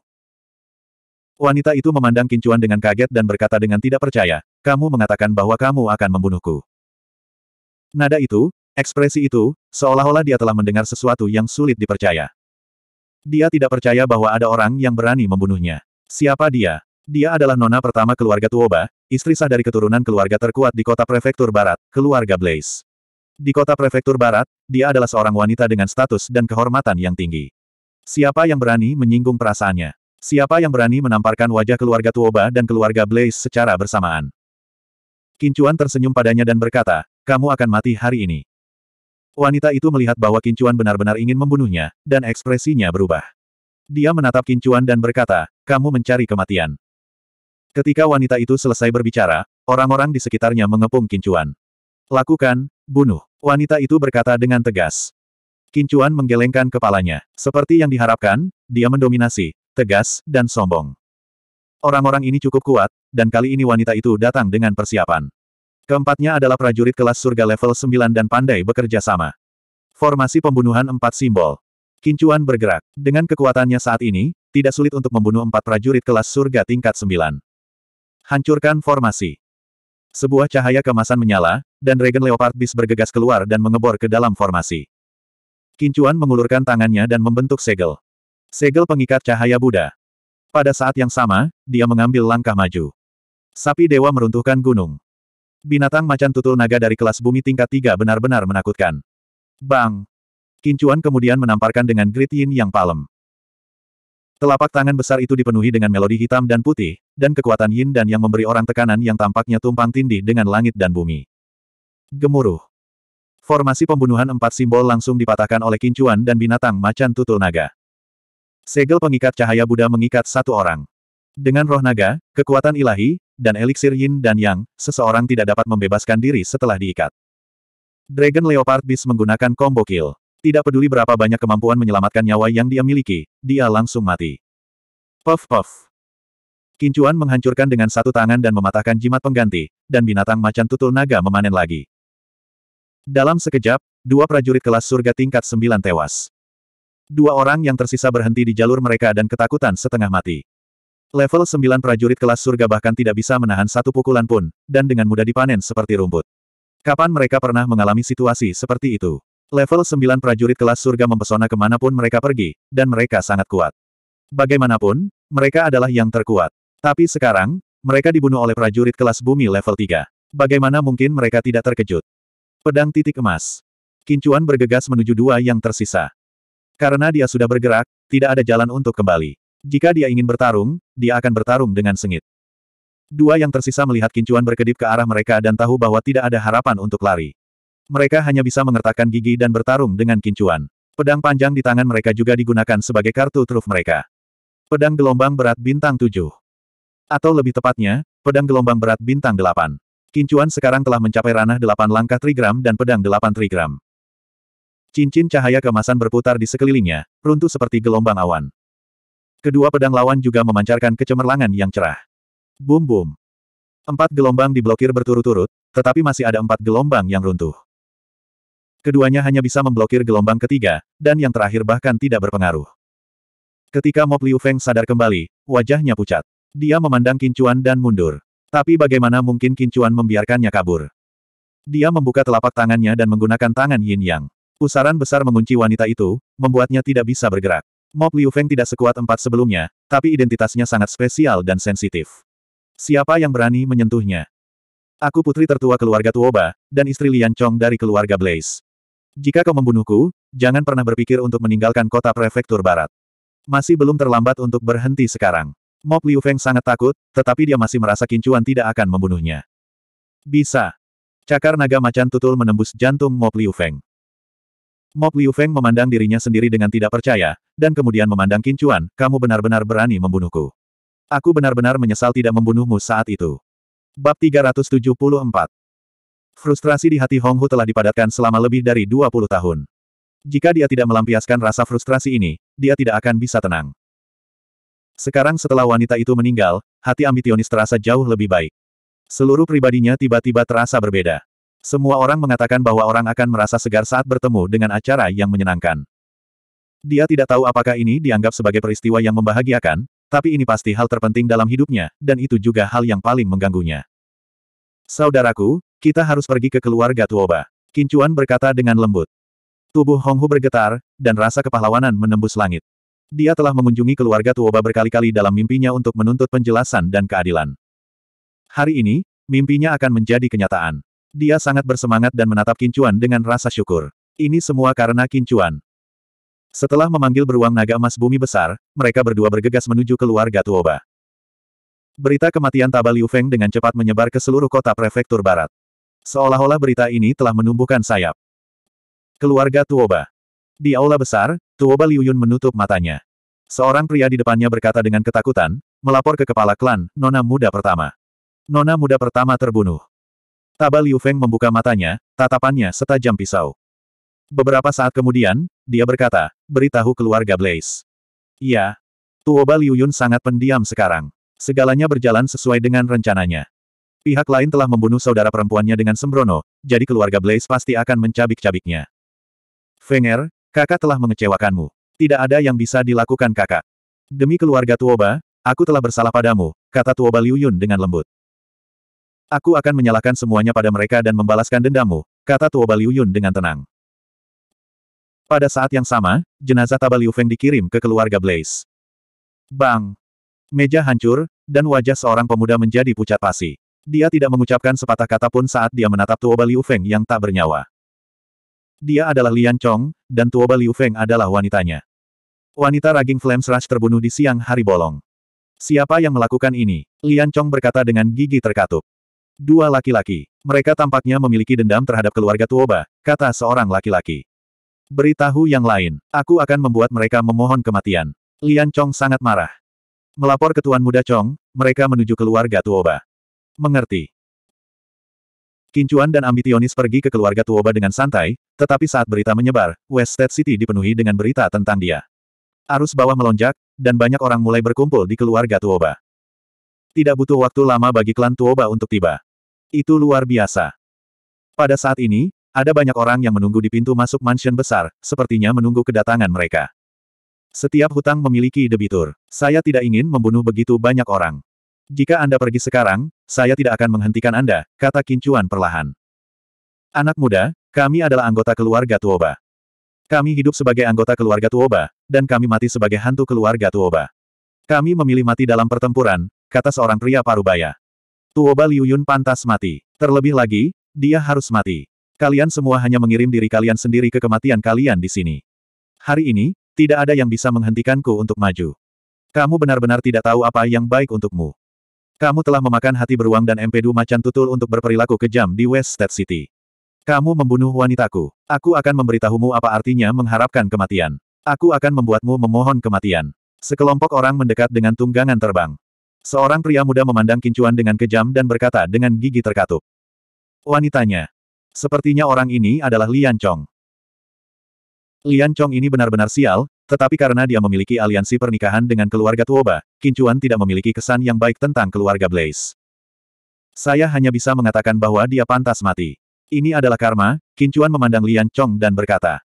Wanita itu memandang Kincuan dengan kaget dan berkata dengan tidak percaya, kamu mengatakan bahwa kamu akan membunuhku. Nada itu, ekspresi itu, seolah-olah dia telah mendengar sesuatu yang sulit dipercaya. Dia tidak percaya bahwa ada orang yang berani membunuhnya. Siapa dia? Dia adalah nona pertama keluarga Tuoba, istri sah dari keturunan keluarga terkuat di kota prefektur barat, keluarga Blaze. Di kota prefektur barat, dia adalah seorang wanita dengan status dan kehormatan yang tinggi. Siapa yang berani menyinggung perasaannya? Siapa yang berani menamparkan wajah keluarga Tuoba dan keluarga Blaze secara bersamaan? Kincuan tersenyum padanya dan berkata, kamu akan mati hari ini. Wanita itu melihat bahwa Kincuan benar-benar ingin membunuhnya, dan ekspresinya berubah. Dia menatap Kincuan dan berkata, kamu mencari kematian. Ketika wanita itu selesai berbicara, orang-orang di sekitarnya mengepung Kincuan. Lakukan, bunuh. Wanita itu berkata dengan tegas. Kincuan menggelengkan kepalanya. Seperti yang diharapkan, dia mendominasi, tegas, dan sombong. Orang-orang ini cukup kuat, dan kali ini wanita itu datang dengan persiapan. Keempatnya adalah prajurit kelas surga level 9 dan pandai bekerja sama. Formasi pembunuhan empat simbol. Kincuan bergerak. Dengan kekuatannya saat ini, tidak sulit untuk membunuh empat prajurit kelas surga tingkat 9. Hancurkan formasi. Sebuah cahaya kemasan menyala, dan Regen Leopard Beast bergegas keluar dan mengebor ke dalam formasi. Kincuan mengulurkan tangannya dan membentuk segel. Segel pengikat cahaya Buddha. Pada saat yang sama, dia mengambil langkah maju. Sapi dewa meruntuhkan gunung. Binatang macan tutul naga dari kelas bumi tingkat tiga benar-benar menakutkan. Bang! Kincuan kemudian menamparkan dengan grit yin yang palem. Telapak tangan besar itu dipenuhi dengan melodi hitam dan putih, dan kekuatan yin dan yang memberi orang tekanan yang tampaknya tumpang tindih dengan langit dan bumi. Gemuruh. Formasi pembunuhan empat simbol langsung dipatahkan oleh kincuan dan binatang macan tutul naga. Segel pengikat cahaya Buddha mengikat satu orang. Dengan roh naga, kekuatan ilahi, dan eliksir yin dan yang, seseorang tidak dapat membebaskan diri setelah diikat. Dragon Leopard Beast menggunakan combo kill. Tidak peduli berapa banyak kemampuan menyelamatkan nyawa yang dia miliki, dia langsung mati. Puff puff. Kincuan menghancurkan dengan satu tangan dan mematahkan jimat pengganti, dan binatang macan tutul naga memanen lagi. Dalam sekejap, dua prajurit kelas surga tingkat sembilan tewas. Dua orang yang tersisa berhenti di jalur mereka dan ketakutan setengah mati. Level 9 prajurit kelas surga bahkan tidak bisa menahan satu pukulan pun, dan dengan mudah dipanen seperti rumput. Kapan mereka pernah mengalami situasi seperti itu? Level 9 prajurit kelas surga mempesona kemanapun mereka pergi, dan mereka sangat kuat. Bagaimanapun, mereka adalah yang terkuat. Tapi sekarang, mereka dibunuh oleh prajurit kelas bumi level 3. Bagaimana mungkin mereka tidak terkejut? Pedang titik emas. Kincuan bergegas menuju dua yang tersisa. Karena dia sudah bergerak, tidak ada jalan untuk kembali. Jika dia ingin bertarung, dia akan bertarung dengan sengit. Dua yang tersisa melihat kincuan berkedip ke arah mereka dan tahu bahwa tidak ada harapan untuk lari. Mereka hanya bisa mengertakkan gigi dan bertarung dengan kincuan. Pedang panjang di tangan mereka juga digunakan sebagai kartu truf mereka. Pedang gelombang berat bintang tujuh, Atau lebih tepatnya, pedang gelombang berat bintang delapan. Kincuan sekarang telah mencapai ranah delapan langkah trigram dan pedang delapan trigram. Cincin cahaya kemasan berputar di sekelilingnya, runtuh seperti gelombang awan. Kedua pedang lawan juga memancarkan kecemerlangan yang cerah. Bum bum. Empat gelombang diblokir berturut-turut, tetapi masih ada empat gelombang yang runtuh. Keduanya hanya bisa memblokir gelombang ketiga, dan yang terakhir bahkan tidak berpengaruh. Ketika Mop Liu Feng sadar kembali, wajahnya pucat. Dia memandang Kincuan dan mundur. Tapi bagaimana mungkin Kincuan membiarkannya kabur? Dia membuka telapak tangannya dan menggunakan tangan yin yang. Pusaran besar mengunci wanita itu, membuatnya tidak bisa bergerak. Mob Liu Feng tidak sekuat empat sebelumnya, tapi identitasnya sangat spesial dan sensitif. Siapa yang berani menyentuhnya? Aku putri tertua keluarga Tuoba, dan istri Lian Chong dari keluarga Blaze. Jika kau membunuhku, jangan pernah berpikir untuk meninggalkan kota prefektur barat. Masih belum terlambat untuk berhenti sekarang. Mob Liu Feng sangat takut, tetapi dia masih merasa kincuan tidak akan membunuhnya. Bisa. Cakar naga macan tutul menembus jantung Mob Liu Feng. Mop Liu Feng memandang dirinya sendiri dengan tidak percaya, dan kemudian memandang Qin Chuan, kamu benar-benar berani membunuhku. Aku benar-benar menyesal tidak membunuhmu saat itu. Bab 374 Frustrasi di hati Hong Hu telah dipadatkan selama lebih dari 20 tahun. Jika dia tidak melampiaskan rasa frustrasi ini, dia tidak akan bisa tenang. Sekarang setelah wanita itu meninggal, hati ambitionis terasa jauh lebih baik. Seluruh pribadinya tiba-tiba terasa berbeda. Semua orang mengatakan bahwa orang akan merasa segar saat bertemu dengan acara yang menyenangkan. Dia tidak tahu apakah ini dianggap sebagai peristiwa yang membahagiakan, tapi ini pasti hal terpenting dalam hidupnya, dan itu juga hal yang paling mengganggunya. Saudaraku, kita harus pergi ke keluarga Tuoba. Kincuan berkata dengan lembut. Tubuh Honghu bergetar, dan rasa kepahlawanan menembus langit. Dia telah mengunjungi keluarga Tuoba berkali-kali dalam mimpinya untuk menuntut penjelasan dan keadilan. Hari ini, mimpinya akan menjadi kenyataan. Dia sangat bersemangat dan menatap Kincuan dengan rasa syukur. Ini semua karena Kincuan. Setelah memanggil beruang naga emas bumi besar, mereka berdua bergegas menuju keluarga Tuoba. Berita kematian Taba Liu Feng dengan cepat menyebar ke seluruh kota prefektur barat. Seolah-olah berita ini telah menumbuhkan sayap. Keluarga Tuoba. Di aula besar, Tuoba Liu Yun menutup matanya. Seorang pria di depannya berkata dengan ketakutan, melapor ke kepala klan, Nona Muda Pertama. Nona Muda Pertama terbunuh. Taba Liu Feng membuka matanya, tatapannya setajam pisau. Beberapa saat kemudian, dia berkata, beritahu keluarga Blaze. Iya. Tuoba Liu Yun sangat pendiam sekarang. Segalanya berjalan sesuai dengan rencananya. Pihak lain telah membunuh saudara perempuannya dengan sembrono, jadi keluarga Blaze pasti akan mencabik-cabiknya. Fenger, kakak telah mengecewakanmu. Tidak ada yang bisa dilakukan kakak. Demi keluarga Tuoba, aku telah bersalah padamu, kata Tuoba Liu Yun dengan lembut. Aku akan menyalahkan semuanya pada mereka dan membalaskan dendammu, kata Tuoba Liuyun Yun dengan tenang. Pada saat yang sama, jenazah Taba Liu Feng dikirim ke keluarga Blaze. Bang! Meja hancur, dan wajah seorang pemuda menjadi pucat pasi. Dia tidak mengucapkan sepatah kata pun saat dia menatap Tuoba Liu Feng yang tak bernyawa. Dia adalah Lian Chong, dan Tuoba Liu Feng adalah wanitanya. Wanita Raging Flames Rush terbunuh di siang hari bolong. Siapa yang melakukan ini? Lian Chong berkata dengan gigi terkatup. Dua laki-laki. Mereka tampaknya memiliki dendam terhadap keluarga Tuoba, kata seorang laki-laki. Beritahu yang lain, aku akan membuat mereka memohon kematian. Lian Chong sangat marah. Melapor ke Tuan Muda Chong, mereka menuju keluarga Tuoba. Mengerti. Kincuan dan ambitionis pergi ke keluarga Tuoba dengan santai, tetapi saat berita menyebar, West Wested City dipenuhi dengan berita tentang dia. Arus bawah melonjak, dan banyak orang mulai berkumpul di keluarga Tuoba. Tidak butuh waktu lama bagi klan Tuoba untuk tiba. Itu luar biasa. Pada saat ini, ada banyak orang yang menunggu di pintu masuk mansion besar, sepertinya menunggu kedatangan mereka. Setiap hutang memiliki debitur. Saya tidak ingin membunuh begitu banyak orang. Jika Anda pergi sekarang, saya tidak akan menghentikan Anda, kata Kincuan perlahan. Anak muda, kami adalah anggota keluarga Tuoba. Kami hidup sebagai anggota keluarga Tuoba, dan kami mati sebagai hantu keluarga Tuoba. Kami memilih mati dalam pertempuran, kata seorang pria parubaya. Tuoba Liu Yun pantas mati. Terlebih lagi, dia harus mati. Kalian semua hanya mengirim diri kalian sendiri ke kematian kalian di sini. Hari ini, tidak ada yang bisa menghentikanku untuk maju. Kamu benar-benar tidak tahu apa yang baik untukmu. Kamu telah memakan hati beruang dan empedu macan tutul untuk berperilaku kejam di West State City. Kamu membunuh wanitaku. Aku akan memberitahumu apa artinya mengharapkan kematian. Aku akan membuatmu memohon kematian. Sekelompok orang mendekat dengan tunggangan terbang. Seorang pria muda memandang kincuan dengan kejam dan berkata dengan gigi terkatup. Wanitanya. Sepertinya orang ini adalah Lian Chong. Lian Chong ini benar-benar sial, tetapi karena dia memiliki aliansi pernikahan dengan keluarga Tuoba, Kincuan tidak memiliki kesan yang baik tentang keluarga Blaze. Saya hanya bisa mengatakan bahwa dia pantas mati. Ini adalah karma, Kincuan memandang Lian Chong dan berkata.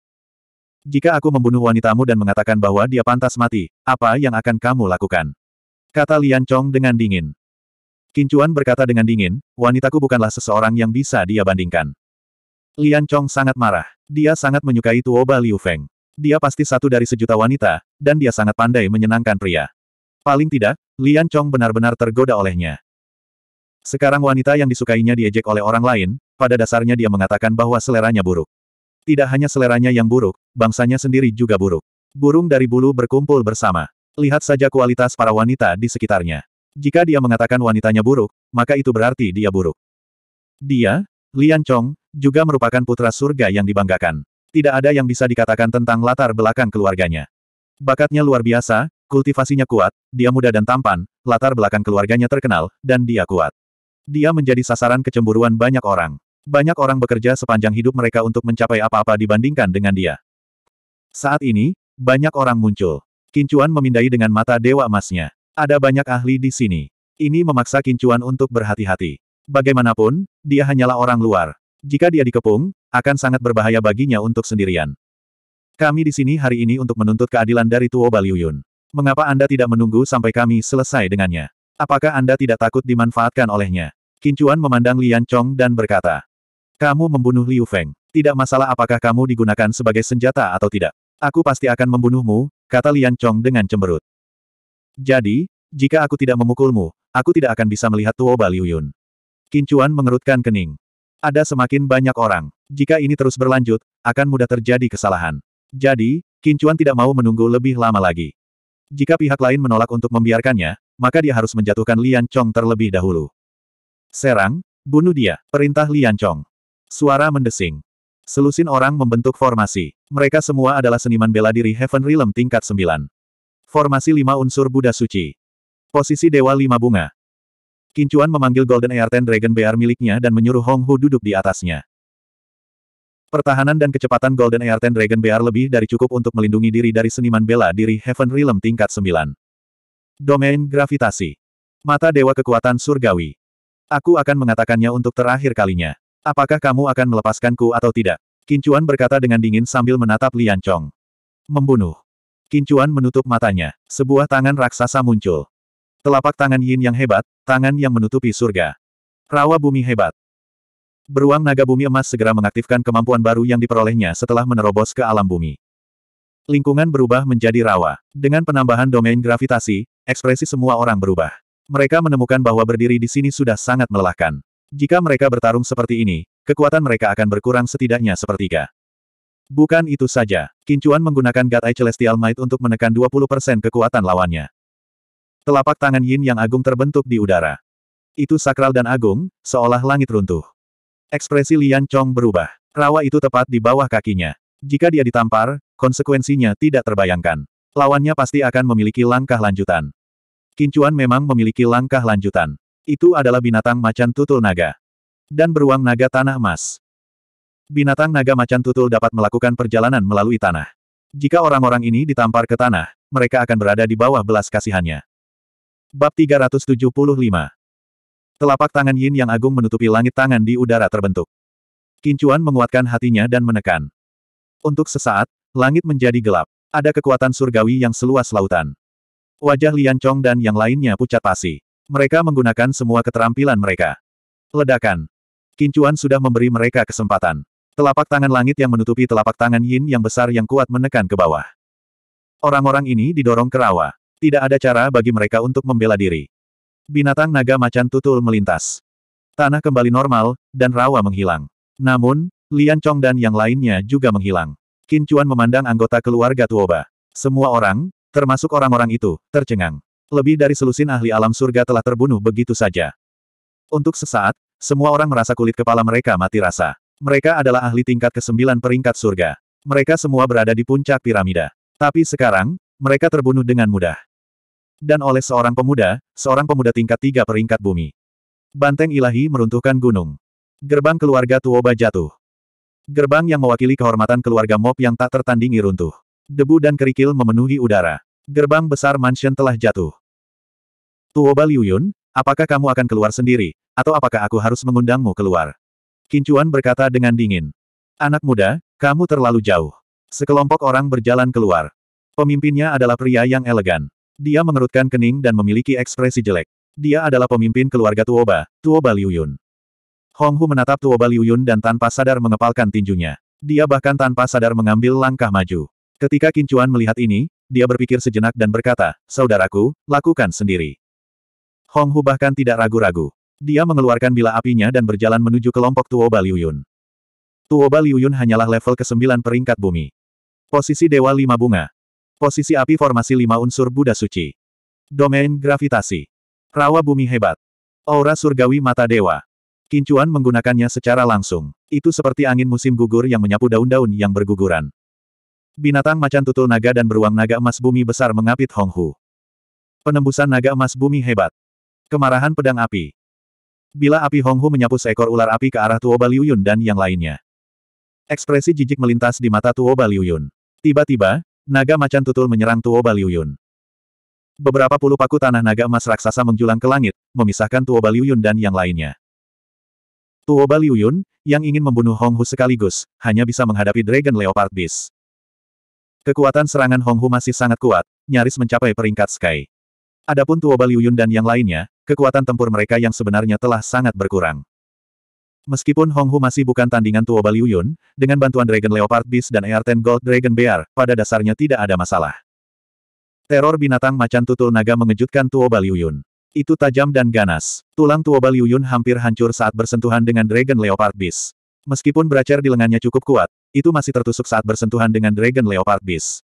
Jika aku membunuh wanitamu dan mengatakan bahwa dia pantas mati, apa yang akan kamu lakukan? Kata Lian Chong dengan dingin. Kincuan berkata dengan dingin, wanitaku bukanlah seseorang yang bisa dia bandingkan. Lian Chong sangat marah. Dia sangat menyukai Tuoba Liu Feng. Dia pasti satu dari sejuta wanita, dan dia sangat pandai menyenangkan pria. Paling tidak, Lian Chong benar-benar tergoda olehnya. Sekarang wanita yang disukainya diejek oleh orang lain, pada dasarnya dia mengatakan bahwa seleranya buruk. Tidak hanya seleranya yang buruk, bangsanya sendiri juga buruk. Burung dari bulu berkumpul bersama. Lihat saja kualitas para wanita di sekitarnya. Jika dia mengatakan wanitanya buruk, maka itu berarti dia buruk. Dia, Lian Chong, juga merupakan putra surga yang dibanggakan. Tidak ada yang bisa dikatakan tentang latar belakang keluarganya. Bakatnya luar biasa, kultivasinya kuat, dia muda dan tampan, latar belakang keluarganya terkenal, dan dia kuat. Dia menjadi sasaran kecemburuan banyak orang. Banyak orang bekerja sepanjang hidup mereka untuk mencapai apa-apa dibandingkan dengan dia. Saat ini, banyak orang muncul. Kincuan memindai dengan mata dewa emasnya. Ada banyak ahli di sini. Ini memaksa Kincuan untuk berhati-hati. Bagaimanapun, dia hanyalah orang luar. Jika dia dikepung, akan sangat berbahaya baginya untuk sendirian. Kami di sini hari ini untuk menuntut keadilan dari Tuo Baliuyun. Mengapa Anda tidak menunggu sampai kami selesai dengannya? Apakah Anda tidak takut dimanfaatkan olehnya? Kincuan memandang Lian Chong dan berkata, Kamu membunuh Liu Feng. Tidak masalah apakah kamu digunakan sebagai senjata atau tidak. Aku pasti akan membunuhmu, kata Lian Chong dengan cemberut. Jadi, jika aku tidak memukulmu, aku tidak akan bisa melihat Tuo Baliuyun. Yun. Kincuan mengerutkan kening. Ada semakin banyak orang. Jika ini terus berlanjut, akan mudah terjadi kesalahan. Jadi, Kincuan tidak mau menunggu lebih lama lagi. Jika pihak lain menolak untuk membiarkannya, maka dia harus menjatuhkan Lian Chong terlebih dahulu. Serang, bunuh dia, perintah Lian Chong. Suara mendesing. Selusin orang membentuk formasi. Mereka semua adalah seniman bela diri Heaven Realm tingkat 9. Formasi lima unsur Buddha Suci. Posisi Dewa Lima Bunga. Kincuan memanggil Golden Air Ten Dragon Bear miliknya dan menyuruh Hong Hu duduk di atasnya. Pertahanan dan kecepatan Golden Air Ten Dragon Bear lebih dari cukup untuk melindungi diri dari seniman bela diri Heaven Realm tingkat 9. Domain Gravitasi. Mata Dewa Kekuatan Surgawi. Aku akan mengatakannya untuk terakhir kalinya. Apakah kamu akan melepaskanku atau tidak? Kincuan berkata dengan dingin sambil menatap Lian Chong. Membunuh. Kincuan menutup matanya. Sebuah tangan raksasa muncul. Telapak tangan Yin yang hebat, tangan yang menutupi surga. Rawa bumi hebat. Beruang naga bumi emas segera mengaktifkan kemampuan baru yang diperolehnya setelah menerobos ke alam bumi. Lingkungan berubah menjadi rawa. Dengan penambahan domain gravitasi, ekspresi semua orang berubah. Mereka menemukan bahwa berdiri di sini sudah sangat melelahkan. Jika mereka bertarung seperti ini, kekuatan mereka akan berkurang setidaknya sepertiga. Bukan itu saja, Kincuan menggunakan God Eye Celestial Might untuk menekan 20% kekuatan lawannya. Telapak tangan Yin yang agung terbentuk di udara. Itu sakral dan agung, seolah langit runtuh. Ekspresi Lian Chong berubah. Rawa itu tepat di bawah kakinya. Jika dia ditampar, konsekuensinya tidak terbayangkan. Lawannya pasti akan memiliki langkah lanjutan. Kincuan memang memiliki langkah lanjutan. Itu adalah binatang macan tutul naga. Dan beruang naga tanah emas. Binatang naga macan tutul dapat melakukan perjalanan melalui tanah. Jika orang-orang ini ditampar ke tanah, mereka akan berada di bawah belas kasihannya. Bab 375 Telapak tangan Yin yang agung menutupi langit tangan di udara terbentuk. Kincuan menguatkan hatinya dan menekan. Untuk sesaat, langit menjadi gelap. Ada kekuatan surgawi yang seluas lautan. Wajah Lian Chong dan yang lainnya pucat pasi. Mereka menggunakan semua keterampilan mereka. Ledakan. Kincuan sudah memberi mereka kesempatan. Telapak tangan langit yang menutupi telapak tangan Yin yang besar yang kuat menekan ke bawah. Orang-orang ini didorong ke rawa. Tidak ada cara bagi mereka untuk membela diri. Binatang naga macan tutul melintas. Tanah kembali normal, dan rawa menghilang. Namun, Lian Chong dan yang lainnya juga menghilang. Kincuan memandang anggota keluarga Tuoba. Semua orang, termasuk orang-orang itu, tercengang lebih dari selusin ahli alam surga telah terbunuh begitu saja. Untuk sesaat, semua orang merasa kulit kepala mereka mati rasa. Mereka adalah ahli tingkat ke-9 peringkat surga. Mereka semua berada di puncak piramida. Tapi sekarang, mereka terbunuh dengan mudah. Dan oleh seorang pemuda, seorang pemuda tingkat tiga peringkat bumi. Banteng ilahi meruntuhkan gunung. Gerbang keluarga Tuoba jatuh. Gerbang yang mewakili kehormatan keluarga Mob yang tak tertandingi runtuh. Debu dan kerikil memenuhi udara. Gerbang besar mansion telah jatuh. Tuoba Liu apakah kamu akan keluar sendiri, atau apakah aku harus mengundangmu keluar? Kincuan berkata dengan dingin. Anak muda, kamu terlalu jauh. Sekelompok orang berjalan keluar. Pemimpinnya adalah pria yang elegan. Dia mengerutkan kening dan memiliki ekspresi jelek. Dia adalah pemimpin keluarga Tuoba, Tuoba Liu Yun. Hong Hu menatap Tuoba Liu dan tanpa sadar mengepalkan tinjunya. Dia bahkan tanpa sadar mengambil langkah maju. Ketika Kincuan melihat ini, dia berpikir sejenak dan berkata, Saudaraku, lakukan sendiri. Hong Hu bahkan tidak ragu-ragu. Dia mengeluarkan bila apinya dan berjalan menuju kelompok Tuo Baliuyun. Tuoba Baliuyun hanyalah level ke-9 peringkat bumi. Posisi Dewa Lima Bunga. Posisi api formasi lima unsur Buddha Suci. Domain Gravitasi. Rawa Bumi Hebat. Aura Surgawi Mata Dewa. Kincuan menggunakannya secara langsung. Itu seperti angin musim gugur yang menyapu daun-daun yang berguguran. Binatang macan tutul naga dan beruang naga emas bumi besar mengapit Hong Hu. Penembusan naga emas bumi hebat. Kemarahan pedang api. Bila api Honghu menyapu seekor ular api ke arah Tuoba Liuyun dan yang lainnya. Ekspresi jijik melintas di mata Tuoba Liuyun. Tiba-tiba, naga macan tutul menyerang Tuoba Liuyun. Beberapa puluh paku tanah naga emas raksasa menjulang ke langit, memisahkan Tuoba Liuyun dan yang lainnya. Tuoba Liuyun, yang ingin membunuh Honghu sekaligus, hanya bisa menghadapi Dragon Leopard Beast. Kekuatan serangan Honghu masih sangat kuat, nyaris mencapai peringkat Sky. Adapun Tuo Baliuyun dan yang lainnya, kekuatan tempur mereka yang sebenarnya telah sangat berkurang. Meskipun Hong Hu masih bukan tandingan Tuo Baliuyun, dengan bantuan Dragon Leopard Beast dan Ten Gold Dragon Bear, pada dasarnya tidak ada masalah. Teror binatang macan tutul naga mengejutkan Tuo Baliuyun. Itu tajam dan ganas. Tulang Tuo Baliuyun hampir hancur saat bersentuhan dengan Dragon Leopard Beast. Meskipun beracar di lengannya cukup kuat, itu masih tertusuk saat bersentuhan dengan Dragon Leopard Beast.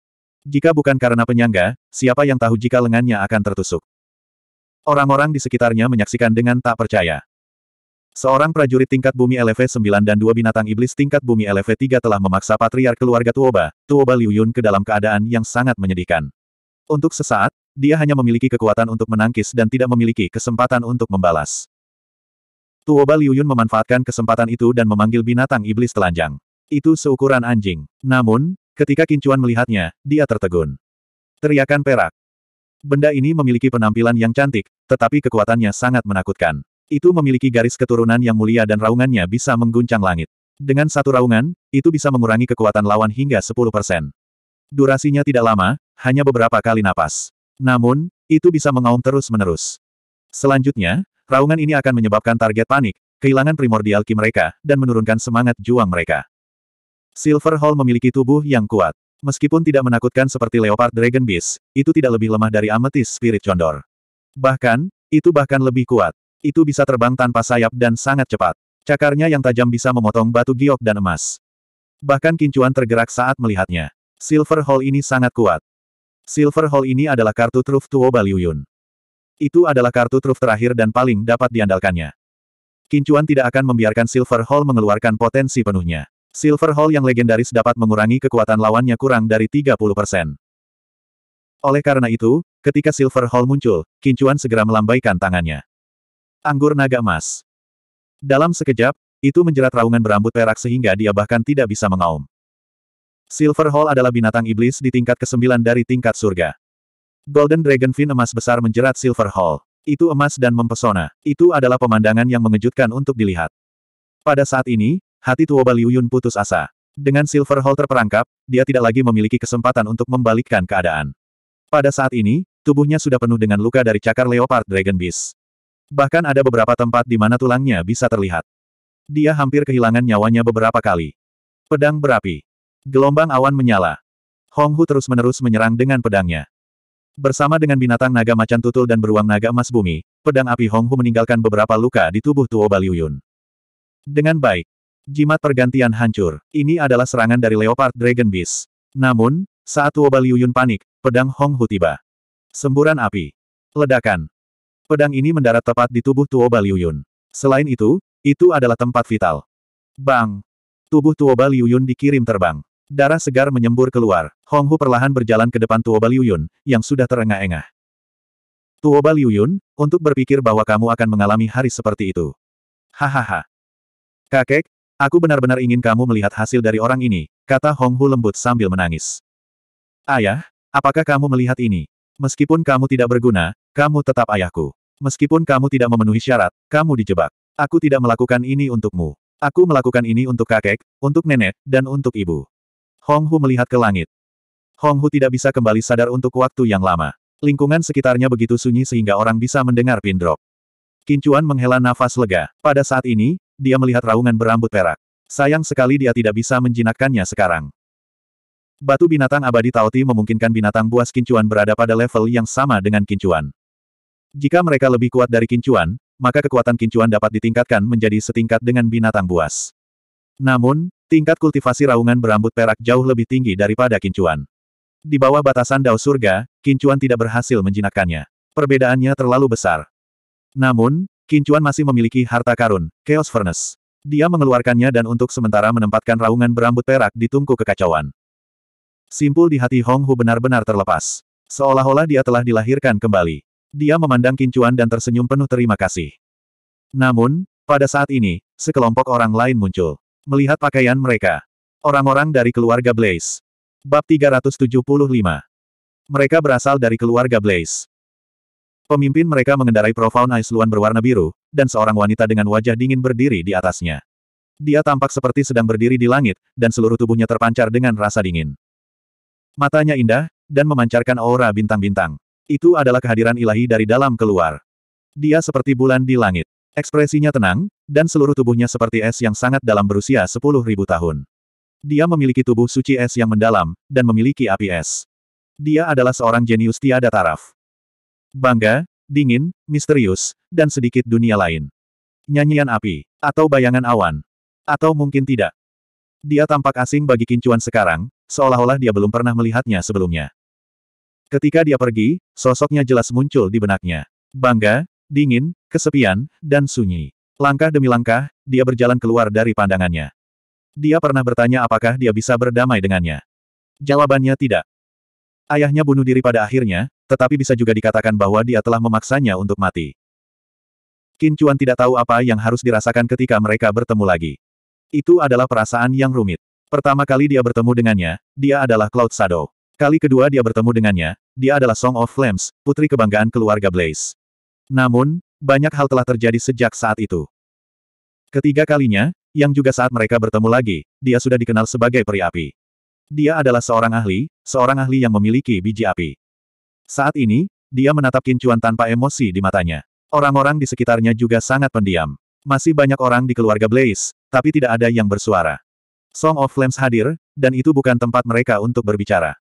Jika bukan karena penyangga, siapa yang tahu jika lengannya akan tertusuk. Orang-orang di sekitarnya menyaksikan dengan tak percaya. Seorang prajurit tingkat bumi LV 9 dan dua binatang iblis tingkat bumi LV 3 telah memaksa patriark keluarga Tuoba, Tuoba Liu Yun ke dalam keadaan yang sangat menyedihkan. Untuk sesaat, dia hanya memiliki kekuatan untuk menangkis dan tidak memiliki kesempatan untuk membalas. Tuoba Liu Yun memanfaatkan kesempatan itu dan memanggil binatang iblis telanjang. Itu seukuran anjing. Namun, Ketika Kincuan melihatnya, dia tertegun. Teriakan perak. Benda ini memiliki penampilan yang cantik, tetapi kekuatannya sangat menakutkan. Itu memiliki garis keturunan yang mulia dan raungannya bisa mengguncang langit. Dengan satu raungan, itu bisa mengurangi kekuatan lawan hingga 10%. Durasinya tidak lama, hanya beberapa kali napas. Namun, itu bisa mengaum terus-menerus. Selanjutnya, raungan ini akan menyebabkan target panik, kehilangan primordial ki mereka, dan menurunkan semangat juang mereka. Silver Hall memiliki tubuh yang kuat. Meskipun tidak menakutkan seperti Leopard Dragon Beast, itu tidak lebih lemah dari Amethyst Spirit Condor. Bahkan, itu bahkan lebih kuat. Itu bisa terbang tanpa sayap dan sangat cepat. Cakarnya yang tajam bisa memotong batu giok dan emas. Bahkan Kincuan tergerak saat melihatnya. Silver Hall ini sangat kuat. Silver Hall ini adalah kartu truf Tuo Baliuyun. Itu adalah kartu truf terakhir dan paling dapat diandalkannya. Kincuan tidak akan membiarkan Silver Hall mengeluarkan potensi penuhnya. Silver Hall yang legendaris dapat mengurangi kekuatan lawannya kurang dari 30 persen. Oleh karena itu, ketika Silver Hall muncul, Kincuan segera melambaikan tangannya. Anggur naga emas. Dalam sekejap, itu menjerat raungan berambut perak sehingga dia bahkan tidak bisa mengaum. Silver Hall adalah binatang iblis di tingkat ke-9 dari tingkat surga. Golden Dragon Fin emas besar menjerat Silver Hall. Itu emas dan mempesona. Itu adalah pemandangan yang mengejutkan untuk dilihat. Pada saat ini, Hati Tuoba Liu Yun putus asa. Dengan Silver Hall terperangkap, dia tidak lagi memiliki kesempatan untuk membalikkan keadaan. Pada saat ini, tubuhnya sudah penuh dengan luka dari cakar Leopard Dragon Beast. Bahkan ada beberapa tempat di mana tulangnya bisa terlihat. Dia hampir kehilangan nyawanya beberapa kali. Pedang berapi. Gelombang awan menyala. Hong Hu terus-menerus menyerang dengan pedangnya. Bersama dengan binatang naga macan tutul dan beruang naga emas bumi, pedang api Hong Hu meninggalkan beberapa luka di tubuh Tuo Baliuyun. Dengan baik, Jimat pergantian hancur. Ini adalah serangan dari Leopard Dragon Beast. Namun, saat Tuoba Liu Yun panik, pedang Hong Hu tiba. Semburan api. Ledakan. Pedang ini mendarat tepat di tubuh Tuoba Liu Yun. Selain itu, itu adalah tempat vital. Bang! Tubuh Tuoba Liu Yun dikirim terbang. Darah segar menyembur keluar. Hong Hu perlahan berjalan ke depan Tuoba Liu Yun, yang sudah terengah-engah. Tuoba Liu Yun, untuk berpikir bahwa kamu akan mengalami hari seperti itu. Hahaha. Kakek, Aku benar-benar ingin kamu melihat hasil dari orang ini, kata Hong Hu lembut sambil menangis. Ayah, apakah kamu melihat ini? Meskipun kamu tidak berguna, kamu tetap ayahku. Meskipun kamu tidak memenuhi syarat, kamu dijebak. Aku tidak melakukan ini untukmu. Aku melakukan ini untuk kakek, untuk nenek, dan untuk ibu. Hong Hu melihat ke langit. Hong Hu tidak bisa kembali sadar untuk waktu yang lama. Lingkungan sekitarnya begitu sunyi sehingga orang bisa mendengar pin Kincuan menghela nafas lega. Pada saat ini, dia melihat raungan berambut perak. Sayang sekali dia tidak bisa menjinakkannya sekarang. Batu binatang abadi Taoti memungkinkan binatang buas kincuan berada pada level yang sama dengan kincuan. Jika mereka lebih kuat dari kincuan, maka kekuatan kincuan dapat ditingkatkan menjadi setingkat dengan binatang buas. Namun, tingkat kultivasi raungan berambut perak jauh lebih tinggi daripada kincuan. Di bawah batasan dao surga, kincuan tidak berhasil menjinakkannya. Perbedaannya terlalu besar. Namun, Kincuan masih memiliki harta karun, Chaos Furnace. Dia mengeluarkannya dan untuk sementara menempatkan raungan berambut perak di tungku kekacauan. Simpul di hati Hong Hu benar-benar terlepas. Seolah-olah dia telah dilahirkan kembali. Dia memandang Kincuan dan tersenyum penuh terima kasih. Namun, pada saat ini, sekelompok orang lain muncul. Melihat pakaian mereka. Orang-orang dari keluarga Blaze. Bab 375. Mereka berasal dari keluarga Blaze. Pemimpin mereka mengendarai profound ice luan berwarna biru, dan seorang wanita dengan wajah dingin berdiri di atasnya. Dia tampak seperti sedang berdiri di langit, dan seluruh tubuhnya terpancar dengan rasa dingin. Matanya indah, dan memancarkan aura bintang-bintang. Itu adalah kehadiran ilahi dari dalam keluar. Dia seperti bulan di langit. Ekspresinya tenang, dan seluruh tubuhnya seperti es yang sangat dalam berusia 10.000 tahun. Dia memiliki tubuh suci es yang mendalam, dan memiliki api es. Dia adalah seorang jenius tiada taraf. Bangga, dingin, misterius, dan sedikit dunia lain. Nyanyian api, atau bayangan awan. Atau mungkin tidak. Dia tampak asing bagi kincuan sekarang, seolah-olah dia belum pernah melihatnya sebelumnya. Ketika dia pergi, sosoknya jelas muncul di benaknya. Bangga, dingin, kesepian, dan sunyi. Langkah demi langkah, dia berjalan keluar dari pandangannya. Dia pernah bertanya apakah dia bisa berdamai dengannya. Jawabannya tidak. Ayahnya bunuh diri pada akhirnya, tetapi bisa juga dikatakan bahwa dia telah memaksanya untuk mati. Qin Chuan tidak tahu apa yang harus dirasakan ketika mereka bertemu lagi. Itu adalah perasaan yang rumit. Pertama kali dia bertemu dengannya, dia adalah Cloud Shadow. Kali kedua dia bertemu dengannya, dia adalah Song of Flames, putri kebanggaan keluarga Blaze. Namun, banyak hal telah terjadi sejak saat itu. Ketiga kalinya, yang juga saat mereka bertemu lagi, dia sudah dikenal sebagai peri api. Dia adalah seorang ahli, seorang ahli yang memiliki biji api. Saat ini, dia menatap Kincuan tanpa emosi di matanya. Orang-orang di sekitarnya juga sangat pendiam. Masih banyak orang di keluarga Blaze, tapi tidak ada yang bersuara. Song of Flames hadir, dan itu bukan tempat mereka untuk berbicara.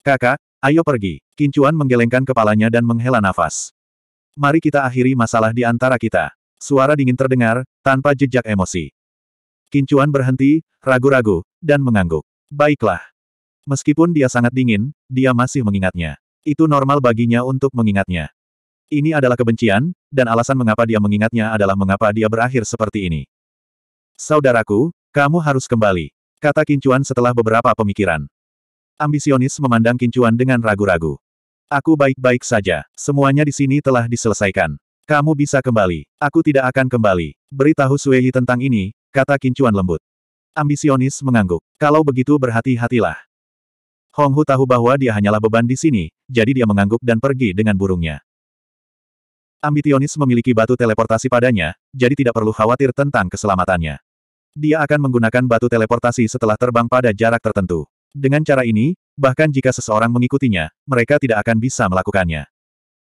Kakak, ayo pergi. Kincuan menggelengkan kepalanya dan menghela nafas. Mari kita akhiri masalah di antara kita. Suara dingin terdengar, tanpa jejak emosi. Kincuan berhenti, ragu-ragu, dan mengangguk. Baiklah. Meskipun dia sangat dingin, dia masih mengingatnya. Itu normal baginya untuk mengingatnya. Ini adalah kebencian, dan alasan mengapa dia mengingatnya adalah mengapa dia berakhir seperti ini. Saudaraku, kamu harus kembali. Kata Kincuan setelah beberapa pemikiran. Ambisionis memandang Kincuan dengan ragu-ragu. Aku baik-baik saja. Semuanya di sini telah diselesaikan. Kamu bisa kembali. Aku tidak akan kembali. Beritahu Suehi tentang ini, kata Kincuan lembut. Ambisionis mengangguk. Kalau begitu berhati-hatilah. Hong Hu tahu bahwa dia hanyalah beban di sini, jadi dia mengangguk dan pergi dengan burungnya. Ambitionis memiliki batu teleportasi padanya, jadi tidak perlu khawatir tentang keselamatannya. Dia akan menggunakan batu teleportasi setelah terbang pada jarak tertentu. Dengan cara ini, bahkan jika seseorang mengikutinya, mereka tidak akan bisa melakukannya.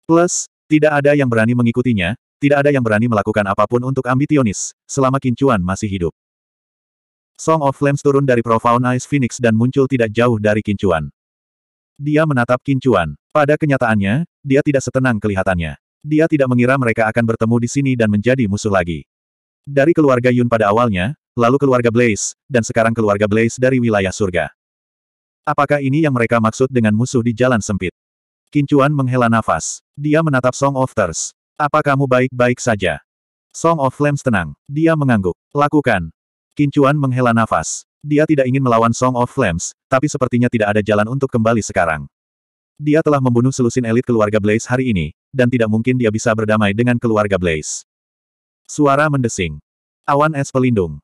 Plus, tidak ada yang berani mengikutinya, tidak ada yang berani melakukan apapun untuk ambitionis, selama Kincuan masih hidup. Song of Flames turun dari Profound Ice Phoenix dan muncul tidak jauh dari Kincuan. Dia menatap Kincuan. Pada kenyataannya, dia tidak setenang kelihatannya. Dia tidak mengira mereka akan bertemu di sini dan menjadi musuh lagi. Dari keluarga Yun pada awalnya, lalu keluarga Blaze, dan sekarang keluarga Blaze dari wilayah surga. Apakah ini yang mereka maksud dengan musuh di jalan sempit? Kincuan menghela nafas. Dia menatap Song of Thirst. Apa kamu baik-baik saja? Song of Flames tenang. Dia mengangguk. Lakukan. Kincuan menghela nafas. Dia tidak ingin melawan Song of Flames, tapi sepertinya tidak ada jalan untuk kembali sekarang. Dia telah membunuh selusin elit keluarga Blaze hari ini, dan tidak mungkin dia bisa berdamai dengan keluarga Blaze. Suara mendesing. Awan es pelindung.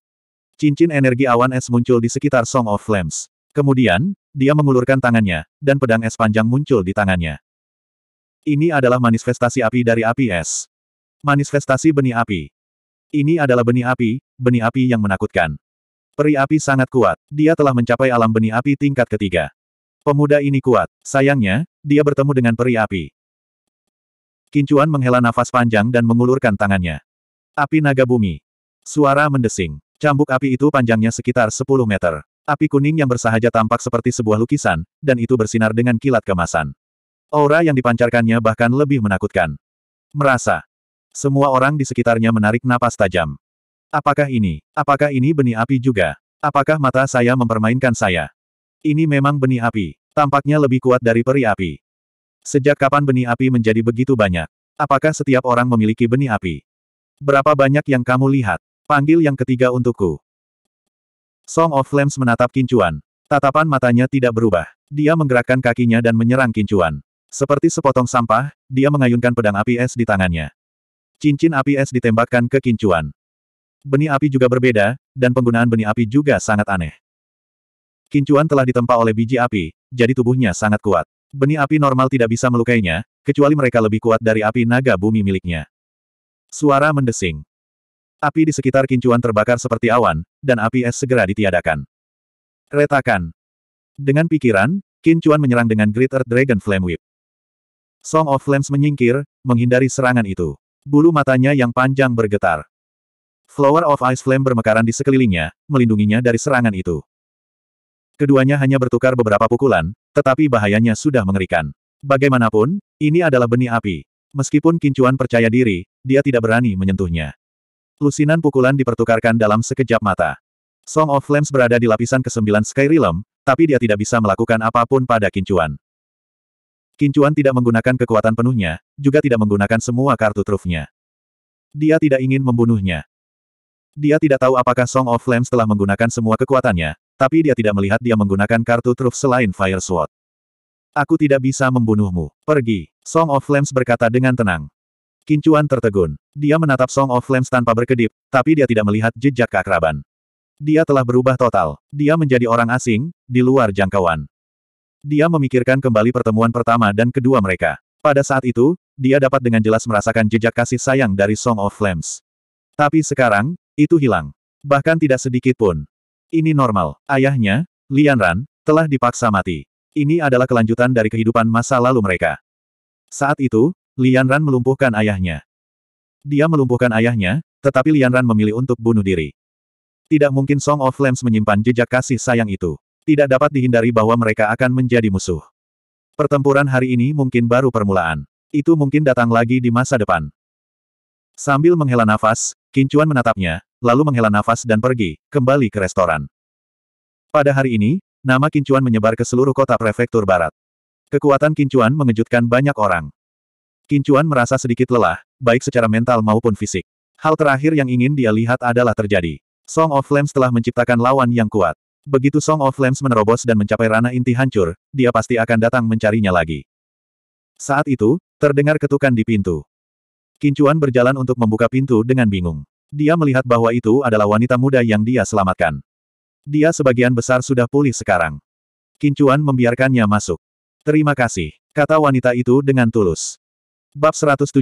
Cincin energi awan es muncul di sekitar Song of Flames. Kemudian, dia mengulurkan tangannya, dan pedang es panjang muncul di tangannya. Ini adalah manifestasi api dari api es. Manifestasi benih api. Ini adalah benih api, benih api yang menakutkan. Peri api sangat kuat, dia telah mencapai alam benih api tingkat ketiga. Pemuda ini kuat, sayangnya, dia bertemu dengan peri api. Kincuan menghela nafas panjang dan mengulurkan tangannya. Api naga bumi. Suara mendesing. Cambuk api itu panjangnya sekitar 10 meter. Api kuning yang bersahaja tampak seperti sebuah lukisan, dan itu bersinar dengan kilat kemasan. Aura yang dipancarkannya bahkan lebih menakutkan. Merasa, semua orang di sekitarnya menarik napas tajam. Apakah ini? Apakah ini benih api juga? Apakah mata saya mempermainkan saya? Ini memang benih api. Tampaknya lebih kuat dari peri api. Sejak kapan benih api menjadi begitu banyak? Apakah setiap orang memiliki benih api? Berapa banyak yang kamu lihat? Panggil yang ketiga untukku. Song of Flames menatap kincuan. Tatapan matanya tidak berubah. Dia menggerakkan kakinya dan menyerang kincuan. Seperti sepotong sampah, dia mengayunkan pedang api es di tangannya. Cincin api es ditembakkan ke Kincuan. Benih api juga berbeda, dan penggunaan benih api juga sangat aneh. Kincuan telah ditempa oleh biji api, jadi tubuhnya sangat kuat. Benih api normal tidak bisa melukainya, kecuali mereka lebih kuat dari api naga bumi miliknya. Suara mendesing. Api di sekitar Kincuan terbakar seperti awan, dan api es segera ditiadakan. Retakan. Dengan pikiran, Kincuan menyerang dengan Great Dragon Flame Whip. Song of Flames menyingkir, menghindari serangan itu. Bulu matanya yang panjang bergetar. Flower of Ice Flame bermekaran di sekelilingnya, melindunginya dari serangan itu. Keduanya hanya bertukar beberapa pukulan, tetapi bahayanya sudah mengerikan. Bagaimanapun, ini adalah benih api. Meskipun Kincuan percaya diri, dia tidak berani menyentuhnya. Lusinan pukulan dipertukarkan dalam sekejap mata. Song of Flames berada di lapisan ke-9 Sky Realm, tapi dia tidak bisa melakukan apapun pada Kincuan. Kincuan tidak menggunakan kekuatan penuhnya, juga tidak menggunakan semua kartu trufnya. Dia tidak ingin membunuhnya. Dia tidak tahu apakah Song of Flames telah menggunakan semua kekuatannya, tapi dia tidak melihat dia menggunakan kartu truf selain Fire Sword. Aku tidak bisa membunuhmu. Pergi. Song of Flames berkata dengan tenang. Kincuan tertegun. Dia menatap Song of Flames tanpa berkedip, tapi dia tidak melihat jejak keakraban. Dia telah berubah total. Dia menjadi orang asing, di luar jangkauan. Dia memikirkan kembali pertemuan pertama dan kedua mereka. Pada saat itu, dia dapat dengan jelas merasakan jejak kasih sayang dari Song of Flames. Tapi sekarang, itu hilang. Bahkan tidak sedikit pun. Ini normal. Ayahnya, Lian Ran, telah dipaksa mati. Ini adalah kelanjutan dari kehidupan masa lalu mereka. Saat itu, Lian Ran melumpuhkan ayahnya. Dia melumpuhkan ayahnya, tetapi Lian Ran memilih untuk bunuh diri. Tidak mungkin Song of Flames menyimpan jejak kasih sayang itu. Tidak dapat dihindari bahwa mereka akan menjadi musuh. Pertempuran hari ini mungkin baru permulaan. Itu mungkin datang lagi di masa depan. Sambil menghela nafas, Kincuan menatapnya, lalu menghela nafas dan pergi, kembali ke restoran. Pada hari ini, nama Kincuan menyebar ke seluruh kota prefektur barat. Kekuatan Kincuan mengejutkan banyak orang. Kincuan merasa sedikit lelah, baik secara mental maupun fisik. Hal terakhir yang ingin dia lihat adalah terjadi. Song of Flames telah menciptakan lawan yang kuat. Begitu Song of Flames menerobos dan mencapai ranah inti hancur, dia pasti akan datang mencarinya lagi. Saat itu, terdengar ketukan di pintu. Kincuan berjalan untuk membuka pintu dengan bingung. Dia melihat bahwa itu adalah wanita muda yang dia selamatkan. Dia sebagian besar sudah pulih sekarang. Kincuan membiarkannya masuk. Terima kasih, kata wanita itu dengan tulus. Bab 177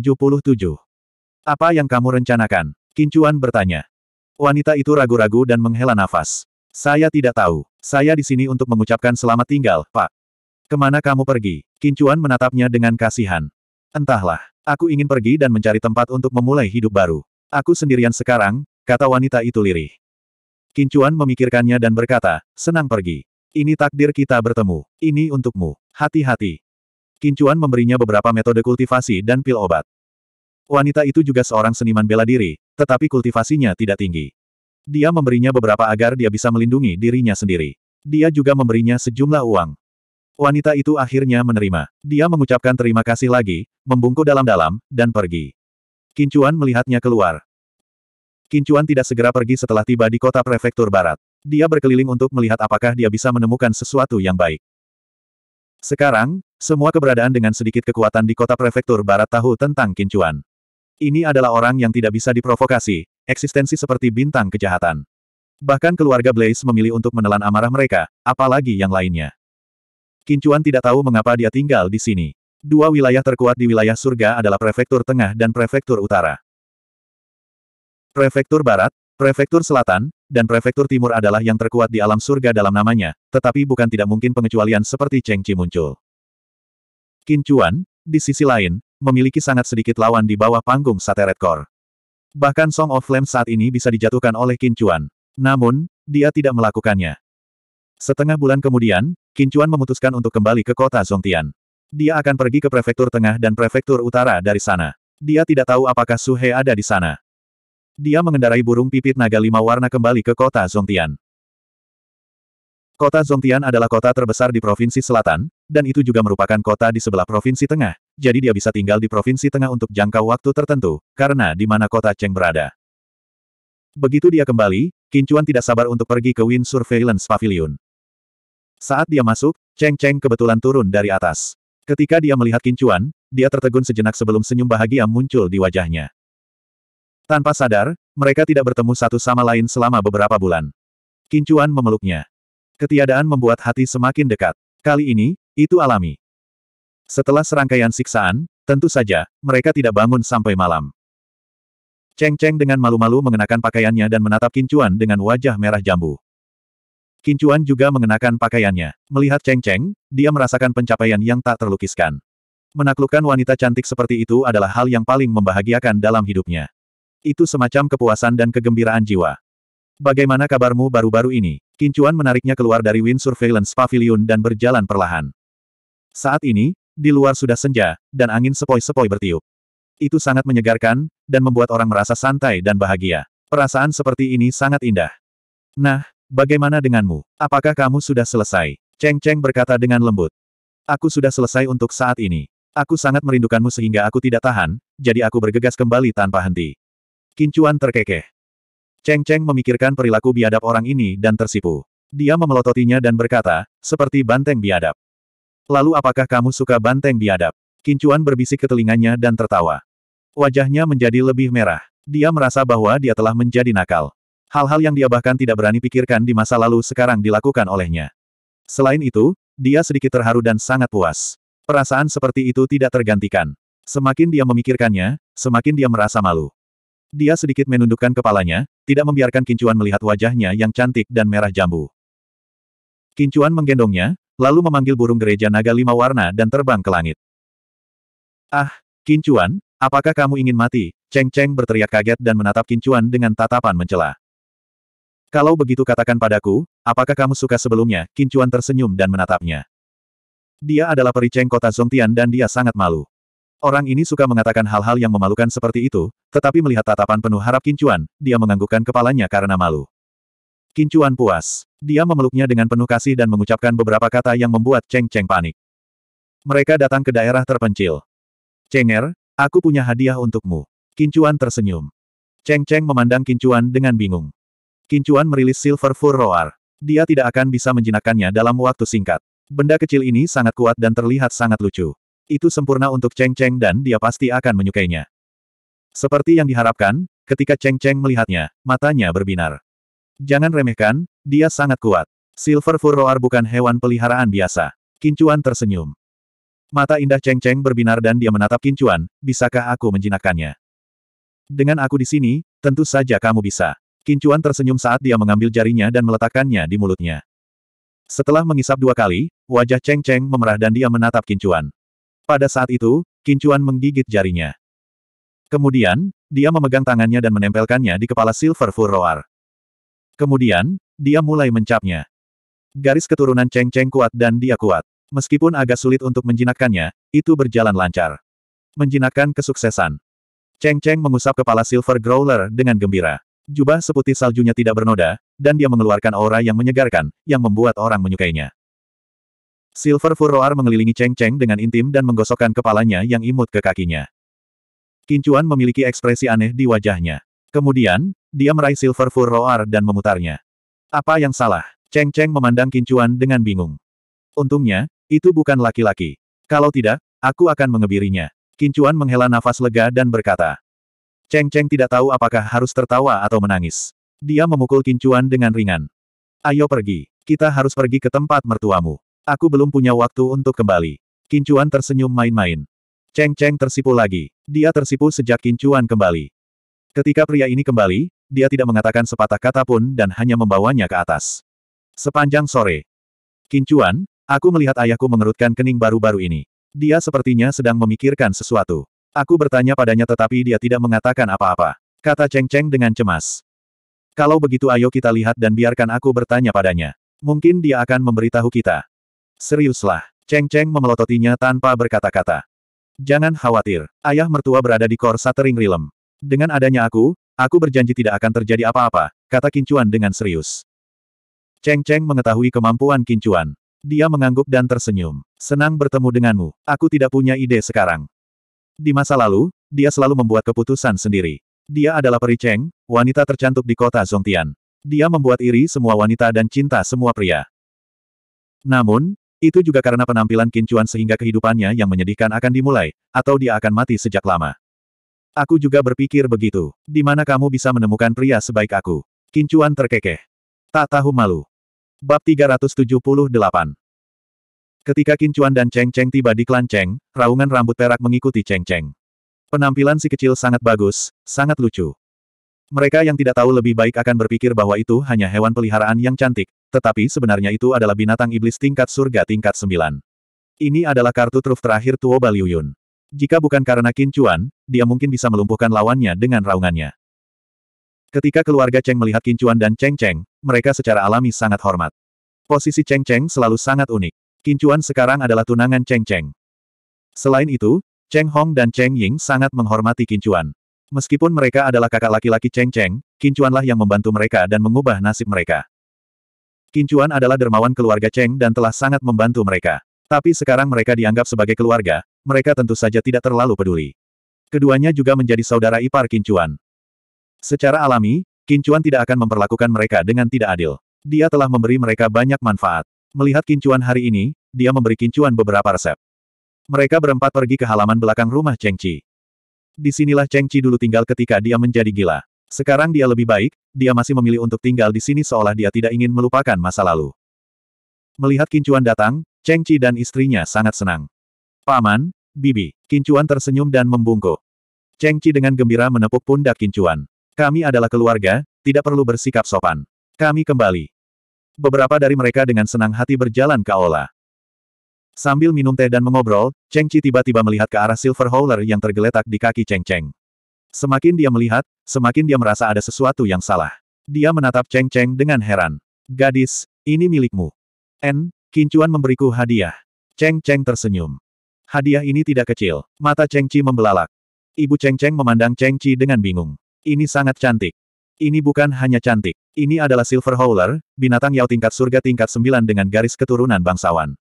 Apa yang kamu rencanakan? Kincuan bertanya. Wanita itu ragu-ragu dan menghela nafas. Saya tidak tahu. Saya di sini untuk mengucapkan selamat tinggal, Pak. Kemana kamu pergi? Kincuan menatapnya dengan kasihan. Entahlah. Aku ingin pergi dan mencari tempat untuk memulai hidup baru. Aku sendirian sekarang, kata wanita itu lirih. Kincuan memikirkannya dan berkata, senang pergi. Ini takdir kita bertemu. Ini untukmu. Hati-hati. Kincuan memberinya beberapa metode kultivasi dan pil obat. Wanita itu juga seorang seniman bela diri, tetapi kultivasinya tidak tinggi. Dia memberinya beberapa agar dia bisa melindungi dirinya sendiri. Dia juga memberinya sejumlah uang. Wanita itu akhirnya menerima. Dia mengucapkan terima kasih lagi, membungkuk dalam-dalam, dan pergi. Kincuan melihatnya keluar. Kincuan tidak segera pergi setelah tiba di kota prefektur barat. Dia berkeliling untuk melihat apakah dia bisa menemukan sesuatu yang baik. Sekarang, semua keberadaan dengan sedikit kekuatan di kota prefektur barat tahu tentang Kincuan. Ini adalah orang yang tidak bisa diprovokasi, eksistensi seperti bintang kejahatan. Bahkan keluarga Blaze memilih untuk menelan amarah mereka, apalagi yang lainnya. Kincuan tidak tahu mengapa dia tinggal di sini. Dua wilayah terkuat di wilayah surga adalah prefektur tengah dan prefektur utara. Prefektur barat, prefektur selatan, dan prefektur timur adalah yang terkuat di alam surga dalam namanya, tetapi bukan tidak mungkin pengecualian seperti Cheng Chi muncul. Kincuan, di sisi lain, memiliki sangat sedikit lawan di bawah panggung Red Core. Bahkan Song of Flame saat ini bisa dijatuhkan oleh Qin Chuan. Namun, dia tidak melakukannya. Setengah bulan kemudian, Qin Chuan memutuskan untuk kembali ke kota Zongtian. Dia akan pergi ke prefektur tengah dan prefektur utara dari sana. Dia tidak tahu apakah Su He ada di sana. Dia mengendarai burung pipit naga lima warna kembali ke kota Zongtian. Kota Zongtian adalah kota terbesar di Provinsi Selatan, dan itu juga merupakan kota di sebelah Provinsi Tengah, jadi dia bisa tinggal di Provinsi Tengah untuk jangka waktu tertentu, karena di mana kota Cheng berada. Begitu dia kembali, Kincuan tidak sabar untuk pergi ke Wind Surveillance Pavilion. Saat dia masuk, Cheng Cheng kebetulan turun dari atas. Ketika dia melihat Kincuan, dia tertegun sejenak sebelum senyum bahagia muncul di wajahnya. Tanpa sadar, mereka tidak bertemu satu sama lain selama beberapa bulan. Kincuan memeluknya. Ketiadaan membuat hati semakin dekat. Kali ini, itu alami. Setelah serangkaian siksaan, tentu saja, mereka tidak bangun sampai malam. Cheng Cheng dengan malu-malu mengenakan pakaiannya dan menatap Kincuan dengan wajah merah jambu. Kincuan juga mengenakan pakaiannya. Melihat Cheng Cheng, dia merasakan pencapaian yang tak terlukiskan. Menaklukkan wanita cantik seperti itu adalah hal yang paling membahagiakan dalam hidupnya. Itu semacam kepuasan dan kegembiraan jiwa. Bagaimana kabarmu baru-baru ini? Kincuan menariknya keluar dari Wind Surveillance Pavilion dan berjalan perlahan. Saat ini, di luar sudah senja, dan angin sepoi-sepoi bertiup. Itu sangat menyegarkan, dan membuat orang merasa santai dan bahagia. Perasaan seperti ini sangat indah. Nah, bagaimana denganmu? Apakah kamu sudah selesai? Cheng Cheng berkata dengan lembut. Aku sudah selesai untuk saat ini. Aku sangat merindukanmu sehingga aku tidak tahan, jadi aku bergegas kembali tanpa henti. Kincuan terkekeh. Cheng Cheng memikirkan perilaku biadab orang ini dan tersipu. Dia memelototinya dan berkata, seperti banteng biadab. Lalu apakah kamu suka banteng biadab? Kincuan berbisik ke telinganya dan tertawa. Wajahnya menjadi lebih merah. Dia merasa bahwa dia telah menjadi nakal. Hal-hal yang dia bahkan tidak berani pikirkan di masa lalu sekarang dilakukan olehnya. Selain itu, dia sedikit terharu dan sangat puas. Perasaan seperti itu tidak tergantikan. Semakin dia memikirkannya, semakin dia merasa malu. Dia sedikit menundukkan kepalanya, tidak membiarkan Kincuan melihat wajahnya yang cantik dan merah jambu. Kincuan menggendongnya, lalu memanggil burung gereja naga lima warna dan terbang ke langit. Ah, Kincuan, apakah kamu ingin mati? Cheng Cheng berteriak kaget dan menatap Kincuan dengan tatapan mencela. Kalau begitu katakan padaku, apakah kamu suka sebelumnya? Kincuan tersenyum dan menatapnya. Dia adalah peri Cheng kota Zongtian dan dia sangat malu. Orang ini suka mengatakan hal-hal yang memalukan seperti itu, tetapi melihat tatapan penuh harap Kincuan, dia menganggukkan kepalanya karena malu. Kincuan puas. Dia memeluknya dengan penuh kasih dan mengucapkan beberapa kata yang membuat Cheng Cheng panik. Mereka datang ke daerah terpencil. Cenger, aku punya hadiah untukmu. Kincuan tersenyum. Cheng Cheng memandang Kincuan dengan bingung. Kincuan merilis Silver Fur Roar. Dia tidak akan bisa menjinakkannya dalam waktu singkat. Benda kecil ini sangat kuat dan terlihat sangat lucu. Itu sempurna untuk Cheng Cheng dan dia pasti akan menyukainya. Seperti yang diharapkan, ketika Cheng Cheng melihatnya, matanya berbinar. Jangan remehkan, dia sangat kuat. Silver Furroar bukan hewan peliharaan biasa. Kincuan tersenyum. Mata indah Cheng Cheng berbinar dan dia menatap Kincuan, bisakah aku menjinakkannya? Dengan aku di sini, tentu saja kamu bisa. Kincuan tersenyum saat dia mengambil jarinya dan meletakkannya di mulutnya. Setelah mengisap dua kali, wajah Cheng Cheng memerah dan dia menatap Kincuan. Pada saat itu, Kincuan menggigit jarinya. Kemudian, dia memegang tangannya dan menempelkannya di kepala Silver Furroar. Kemudian, dia mulai mencapnya. Garis keturunan Cheng Cheng kuat dan dia kuat. Meskipun agak sulit untuk menjinakkannya, itu berjalan lancar. Menjinakkan kesuksesan. Cheng Cheng mengusap kepala Silver Growler dengan gembira. Jubah seputih saljunya tidak bernoda, dan dia mengeluarkan aura yang menyegarkan, yang membuat orang menyukainya. Silver Furroar mengelilingi Cheng Cheng dengan intim dan menggosokkan kepalanya yang imut ke kakinya. Kincuan memiliki ekspresi aneh di wajahnya. Kemudian, dia meraih Silver Fur Roar dan memutarnya. Apa yang salah? Cheng Cheng memandang Kincuan dengan bingung. Untungnya, itu bukan laki-laki. Kalau tidak, aku akan mengebirinya. Kincuan menghela nafas lega dan berkata. Cheng Cheng tidak tahu apakah harus tertawa atau menangis. Dia memukul Kincuan dengan ringan. Ayo pergi. Kita harus pergi ke tempat mertuamu. Aku belum punya waktu untuk kembali. Kincuan tersenyum main-main. Cheng Cheng tersipu lagi. Dia tersipu sejak Kincuan kembali. Ketika pria ini kembali, dia tidak mengatakan sepatah kata pun dan hanya membawanya ke atas. Sepanjang sore. Kincuan, aku melihat ayahku mengerutkan kening baru-baru ini. Dia sepertinya sedang memikirkan sesuatu. Aku bertanya padanya tetapi dia tidak mengatakan apa-apa. Kata Cheng Cheng dengan cemas. Kalau begitu ayo kita lihat dan biarkan aku bertanya padanya. Mungkin dia akan memberitahu kita. Seriuslah. Cheng Cheng memelototinya tanpa berkata-kata. Jangan khawatir, ayah mertua berada di kor Satering Rilem. Dengan adanya aku, Aku berjanji tidak akan terjadi apa-apa, kata Kincuan dengan serius. Cheng Cheng mengetahui kemampuan Kincuan. Dia mengangguk dan tersenyum. Senang bertemu denganmu. Aku tidak punya ide sekarang. Di masa lalu, dia selalu membuat keputusan sendiri. Dia adalah peri Cheng, wanita tercantik di kota Zongtian. Dia membuat iri semua wanita dan cinta semua pria. Namun, itu juga karena penampilan Kincuan sehingga kehidupannya yang menyedihkan akan dimulai, atau dia akan mati sejak lama. Aku juga berpikir begitu. Di mana kamu bisa menemukan pria sebaik aku? Kincuan terkekeh. Tak tahu malu. Bab 378 Ketika Kincuan dan Cheng Cheng tiba di klan Cheng, raungan rambut perak mengikuti Cheng Cheng. Penampilan si kecil sangat bagus, sangat lucu. Mereka yang tidak tahu lebih baik akan berpikir bahwa itu hanya hewan peliharaan yang cantik, tetapi sebenarnya itu adalah binatang iblis tingkat surga tingkat 9. Ini adalah kartu truf terakhir Tuo Baliuyun. Jika bukan karena Kincuan, dia mungkin bisa melumpuhkan lawannya dengan raungannya. Ketika keluarga Cheng melihat Kincuan dan Cheng Cheng, mereka secara alami sangat hormat. Posisi Cheng Cheng selalu sangat unik. Kincuan sekarang adalah tunangan Cheng Cheng. Selain itu, Cheng Hong dan Cheng Ying sangat menghormati Kincuan. Meskipun mereka adalah kakak laki-laki Cheng Cheng, Kincuanlah yang membantu mereka dan mengubah nasib mereka. Kincuan adalah dermawan keluarga Cheng dan telah sangat membantu mereka. Tapi sekarang mereka dianggap sebagai keluarga, mereka tentu saja tidak terlalu peduli. Keduanya juga menjadi saudara ipar Kincuan. Secara alami, Kincuan tidak akan memperlakukan mereka dengan tidak adil. Dia telah memberi mereka banyak manfaat. Melihat Kincuan hari ini, dia memberi Kincuan beberapa resep. Mereka berempat pergi ke halaman belakang rumah Cheng Chi. Disinilah Cheng Chi dulu tinggal ketika dia menjadi gila. Sekarang dia lebih baik, dia masih memilih untuk tinggal di sini seolah dia tidak ingin melupakan masa lalu. Melihat Kincuan datang, Cheng Chi dan istrinya sangat senang. Paman, Bibi, Kincuan tersenyum dan membungkuk. Cheng Chi dengan gembira menepuk pundak Kincuan. Kami adalah keluarga, tidak perlu bersikap sopan. Kami kembali. Beberapa dari mereka dengan senang hati berjalan ke aula. Sambil minum teh dan mengobrol, Cheng Chi tiba-tiba melihat ke arah Silver Howler yang tergeletak di kaki Cheng Cheng. Semakin dia melihat, semakin dia merasa ada sesuatu yang salah. Dia menatap Cheng Cheng dengan heran. Gadis, ini milikmu. N, Kincuan memberiku hadiah. Cheng Cheng tersenyum. Hadiah ini tidak kecil. Mata Cheng Chi membelalak. Ibu Cheng Cheng memandang Cheng Chi dengan bingung. Ini sangat cantik. Ini bukan hanya cantik. Ini adalah Silver Howler, binatang Yao tingkat surga tingkat 9 dengan garis keturunan bangsawan.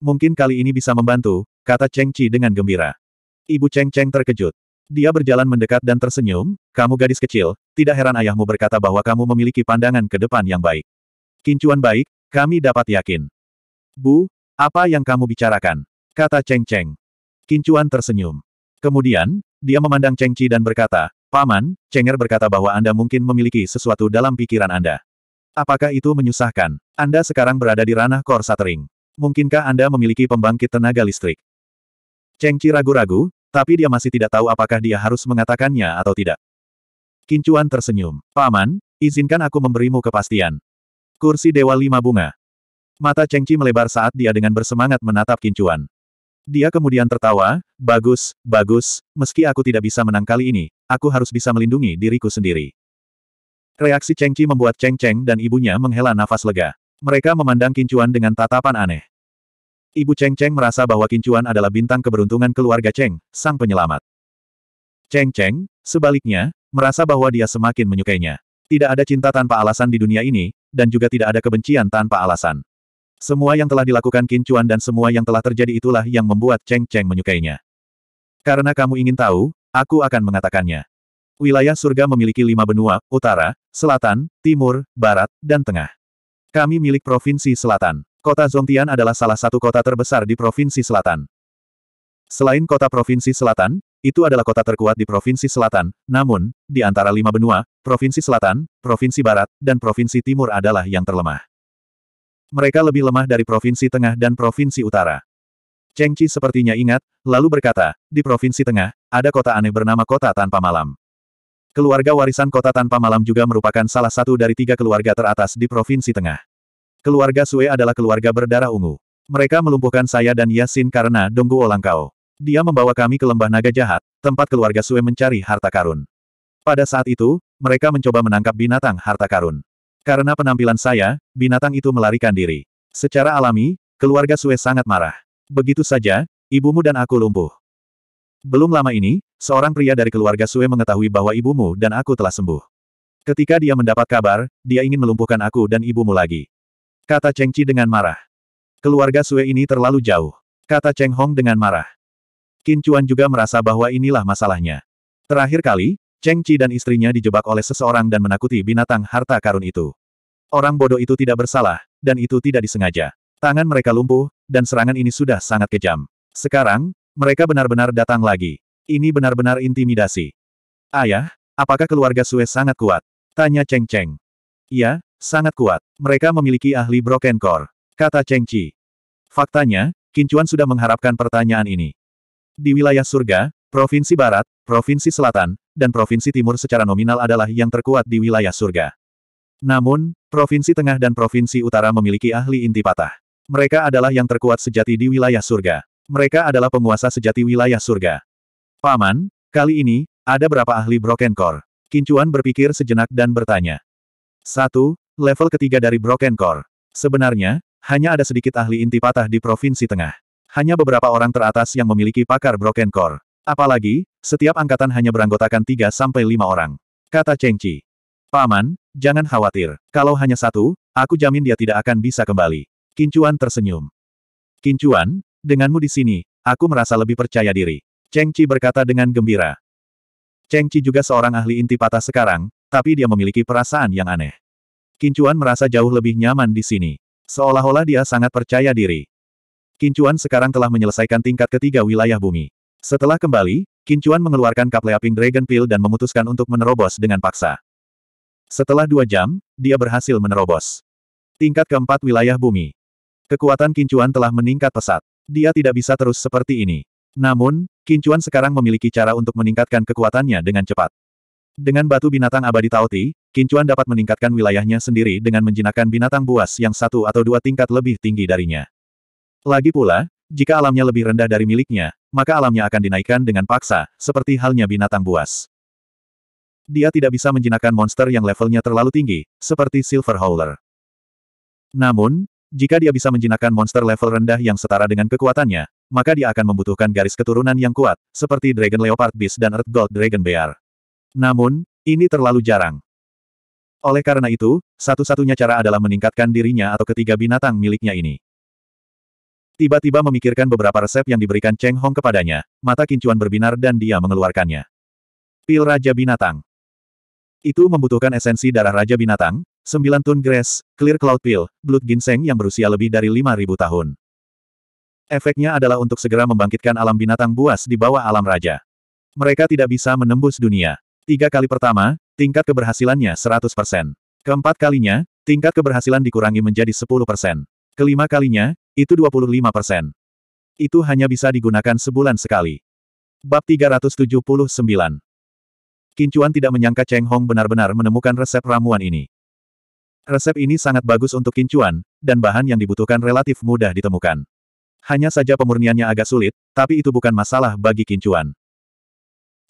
Mungkin kali ini bisa membantu, kata Cheng Chi dengan gembira. Ibu Cheng Cheng terkejut. Dia berjalan mendekat dan tersenyum, kamu gadis kecil, tidak heran ayahmu berkata bahwa kamu memiliki pandangan ke depan yang baik. Kincuan baik, kami dapat yakin. Bu, apa yang kamu bicarakan? Kata Cheng Cheng. Kincuan tersenyum. Kemudian, dia memandang Cheng Chi dan berkata, Paman, Cheng Er berkata bahwa Anda mungkin memiliki sesuatu dalam pikiran Anda. Apakah itu menyusahkan? Anda sekarang berada di ranah core shuttering. Mungkinkah Anda memiliki pembangkit tenaga listrik? Cheng Chi ragu-ragu, tapi dia masih tidak tahu apakah dia harus mengatakannya atau tidak. Kincuan tersenyum. Paman, izinkan aku memberimu kepastian. Kursi Dewa Lima Bunga. Mata Cengci melebar saat dia dengan bersemangat menatap Kincuan. Dia kemudian tertawa, bagus, bagus, meski aku tidak bisa menang kali ini, aku harus bisa melindungi diriku sendiri. Reaksi Cengci membuat Cheng Cheng dan ibunya menghela nafas lega. Mereka memandang Kincuan dengan tatapan aneh. Ibu Cheng Cheng merasa bahwa Kincuan adalah bintang keberuntungan keluarga Cheng, sang penyelamat. Cheng Cheng, sebaliknya, merasa bahwa dia semakin menyukainya. Tidak ada cinta tanpa alasan di dunia ini, dan juga tidak ada kebencian tanpa alasan. Semua yang telah dilakukan Qin Chuan dan semua yang telah terjadi itulah yang membuat Cheng Cheng menyukainya. Karena kamu ingin tahu, aku akan mengatakannya. Wilayah surga memiliki lima benua, utara, selatan, timur, barat, dan tengah. Kami milik Provinsi Selatan. Kota Zongtian adalah salah satu kota terbesar di Provinsi Selatan. Selain kota Provinsi Selatan, itu adalah kota terkuat di Provinsi Selatan, namun, di antara lima benua, Provinsi Selatan, Provinsi Barat, dan Provinsi Timur adalah yang terlemah. Mereka lebih lemah dari Provinsi Tengah dan Provinsi Utara. Cheng Chi sepertinya ingat, lalu berkata, di Provinsi Tengah, ada kota aneh bernama Kota Tanpa Malam. Keluarga warisan Kota Tanpa Malam juga merupakan salah satu dari tiga keluarga teratas di Provinsi Tengah. Keluarga Sue adalah keluarga berdarah ungu. Mereka melumpuhkan saya dan Yasin karena Dongguo Olangkao. Dia membawa kami ke lembah naga jahat, tempat keluarga Sue mencari harta karun. Pada saat itu, mereka mencoba menangkap binatang harta karun. Karena penampilan saya, binatang itu melarikan diri. Secara alami, keluarga Sue sangat marah. Begitu saja, ibumu dan aku lumpuh. Belum lama ini, seorang pria dari keluarga Sue mengetahui bahwa ibumu dan aku telah sembuh. Ketika dia mendapat kabar, dia ingin melumpuhkan aku dan ibumu lagi. Kata Cheng Chi dengan marah. Keluarga Sue ini terlalu jauh. Kata Cheng Hong dengan marah. Qin Chuan juga merasa bahwa inilah masalahnya. Terakhir kali, Cheng Chi dan istrinya dijebak oleh seseorang dan menakuti binatang harta karun itu. Orang bodoh itu tidak bersalah, dan itu tidak disengaja. Tangan mereka lumpuh, dan serangan ini sudah sangat kejam. Sekarang, mereka benar-benar datang lagi. Ini benar-benar intimidasi. Ayah, apakah keluarga Sue sangat kuat? Tanya Cheng Cheng. Ya, sangat kuat. Mereka memiliki ahli broken core. Kata Cheng Chi. Faktanya, Kincuan sudah mengharapkan pertanyaan ini. Di wilayah surga, Provinsi Barat, Provinsi Selatan, dan Provinsi Timur secara nominal adalah yang terkuat di wilayah surga. Namun, Provinsi Tengah dan Provinsi Utara memiliki ahli inti patah. Mereka adalah yang terkuat sejati di wilayah surga. Mereka adalah penguasa sejati wilayah surga. Paman, kali ini, ada berapa ahli Broken Core? Kincuan berpikir sejenak dan bertanya. Satu, level ketiga dari Broken Core. Sebenarnya, hanya ada sedikit ahli inti patah di Provinsi Tengah. Hanya beberapa orang teratas yang memiliki pakar Broken Core. Apalagi, setiap angkatan hanya beranggotakan 3 sampai lima orang. Kata Cheng Chi. Paman, jangan khawatir. Kalau hanya satu, aku jamin dia tidak akan bisa kembali. Kincuan tersenyum. Kincuan, denganmu di sini, aku merasa lebih percaya diri. Cheng Chi berkata dengan gembira. Cheng Chi juga seorang ahli inti patah sekarang, tapi dia memiliki perasaan yang aneh. Kincuan merasa jauh lebih nyaman di sini. Seolah-olah dia sangat percaya diri. Kincuan sekarang telah menyelesaikan tingkat ketiga wilayah bumi. Setelah kembali, Kincuan mengeluarkan cup Leaping Dragon Pill dan memutuskan untuk menerobos dengan paksa. Setelah dua jam, dia berhasil menerobos. Tingkat keempat wilayah bumi. Kekuatan Kincuan telah meningkat pesat. Dia tidak bisa terus seperti ini. Namun, Kincuan sekarang memiliki cara untuk meningkatkan kekuatannya dengan cepat. Dengan batu binatang abadi Tauti, Kincuan dapat meningkatkan wilayahnya sendiri dengan menjinakkan binatang buas yang satu atau dua tingkat lebih tinggi darinya. Lagi pula, jika alamnya lebih rendah dari miliknya, maka alamnya akan dinaikkan dengan paksa, seperti halnya binatang buas. Dia tidak bisa menjinakkan monster yang levelnya terlalu tinggi, seperti Silver Howler. Namun, jika dia bisa menjinakkan monster level rendah yang setara dengan kekuatannya, maka dia akan membutuhkan garis keturunan yang kuat, seperti Dragon Leopard Beast dan Earth Gold Dragon Bear. Namun, ini terlalu jarang. Oleh karena itu, satu-satunya cara adalah meningkatkan dirinya atau ketiga binatang miliknya ini. Tiba-tiba memikirkan beberapa resep yang diberikan Cheng Hong kepadanya, mata kincuan berbinar dan dia mengeluarkannya. Pil Raja Binatang. Itu membutuhkan esensi darah Raja Binatang, 9 tun grass, clear cloud pill, blood ginseng yang berusia lebih dari 5.000 tahun. Efeknya adalah untuk segera membangkitkan alam binatang buas di bawah alam raja. Mereka tidak bisa menembus dunia. Tiga kali pertama, tingkat keberhasilannya 100%. Keempat kalinya, tingkat keberhasilan dikurangi menjadi persen. Kelima kalinya, itu 25 persen. Itu hanya bisa digunakan sebulan sekali. Bab 379 Kincuan tidak menyangka Cheng Hong benar-benar menemukan resep ramuan ini. Resep ini sangat bagus untuk kincuan, dan bahan yang dibutuhkan relatif mudah ditemukan. Hanya saja pemurniannya agak sulit, tapi itu bukan masalah bagi kincuan.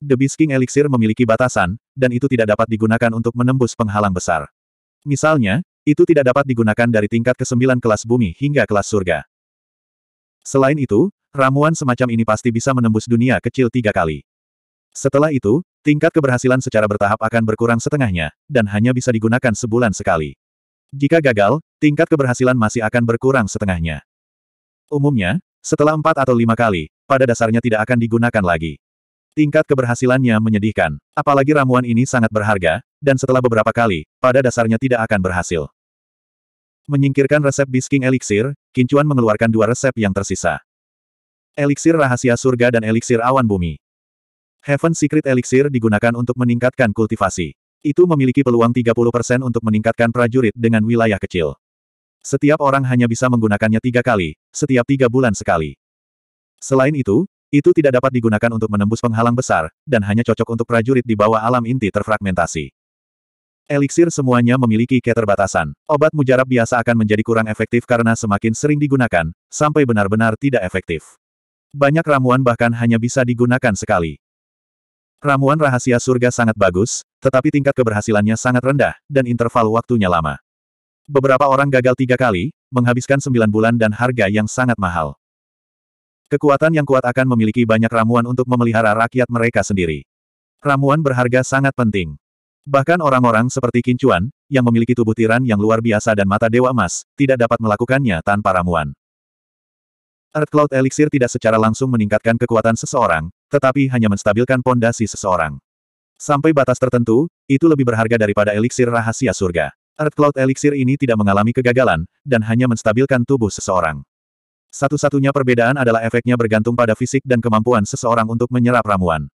The Bisking Elixir memiliki batasan, dan itu tidak dapat digunakan untuk menembus penghalang besar. Misalnya, itu tidak dapat digunakan dari tingkat ke-9 kelas bumi hingga kelas surga. Selain itu, ramuan semacam ini pasti bisa menembus dunia kecil tiga kali. Setelah itu, tingkat keberhasilan secara bertahap akan berkurang setengahnya, dan hanya bisa digunakan sebulan sekali. Jika gagal, tingkat keberhasilan masih akan berkurang setengahnya. Umumnya, setelah empat atau lima kali, pada dasarnya tidak akan digunakan lagi. Tingkat keberhasilannya menyedihkan, apalagi ramuan ini sangat berharga, dan setelah beberapa kali, pada dasarnya tidak akan berhasil. Menyingkirkan resep Bisking Elixir, Kincuan mengeluarkan dua resep yang tersisa. Eliksir Rahasia Surga dan Eliksir Awan Bumi. Heaven Secret Elixir digunakan untuk meningkatkan kultivasi. Itu memiliki peluang 30% untuk meningkatkan prajurit dengan wilayah kecil. Setiap orang hanya bisa menggunakannya tiga kali, setiap tiga bulan sekali. Selain itu, itu tidak dapat digunakan untuk menembus penghalang besar, dan hanya cocok untuk prajurit di bawah alam inti terfragmentasi. Eliksir semuanya memiliki keterbatasan. Obat mujarab biasa akan menjadi kurang efektif karena semakin sering digunakan, sampai benar-benar tidak efektif. Banyak ramuan bahkan hanya bisa digunakan sekali. Ramuan rahasia surga sangat bagus, tetapi tingkat keberhasilannya sangat rendah, dan interval waktunya lama. Beberapa orang gagal tiga kali, menghabiskan sembilan bulan dan harga yang sangat mahal. Kekuatan yang kuat akan memiliki banyak ramuan untuk memelihara rakyat mereka sendiri. Ramuan berharga sangat penting. Bahkan orang-orang seperti Kincuan, yang memiliki tubuh tiran yang luar biasa dan mata dewa emas, tidak dapat melakukannya tanpa ramuan. Earth Cloud Elixir tidak secara langsung meningkatkan kekuatan seseorang, tetapi hanya menstabilkan pondasi seseorang. Sampai batas tertentu, itu lebih berharga daripada Elixir rahasia surga. Earth Cloud Elixir ini tidak mengalami kegagalan, dan hanya menstabilkan tubuh seseorang. Satu-satunya perbedaan adalah efeknya bergantung pada fisik dan kemampuan seseorang untuk menyerap ramuan.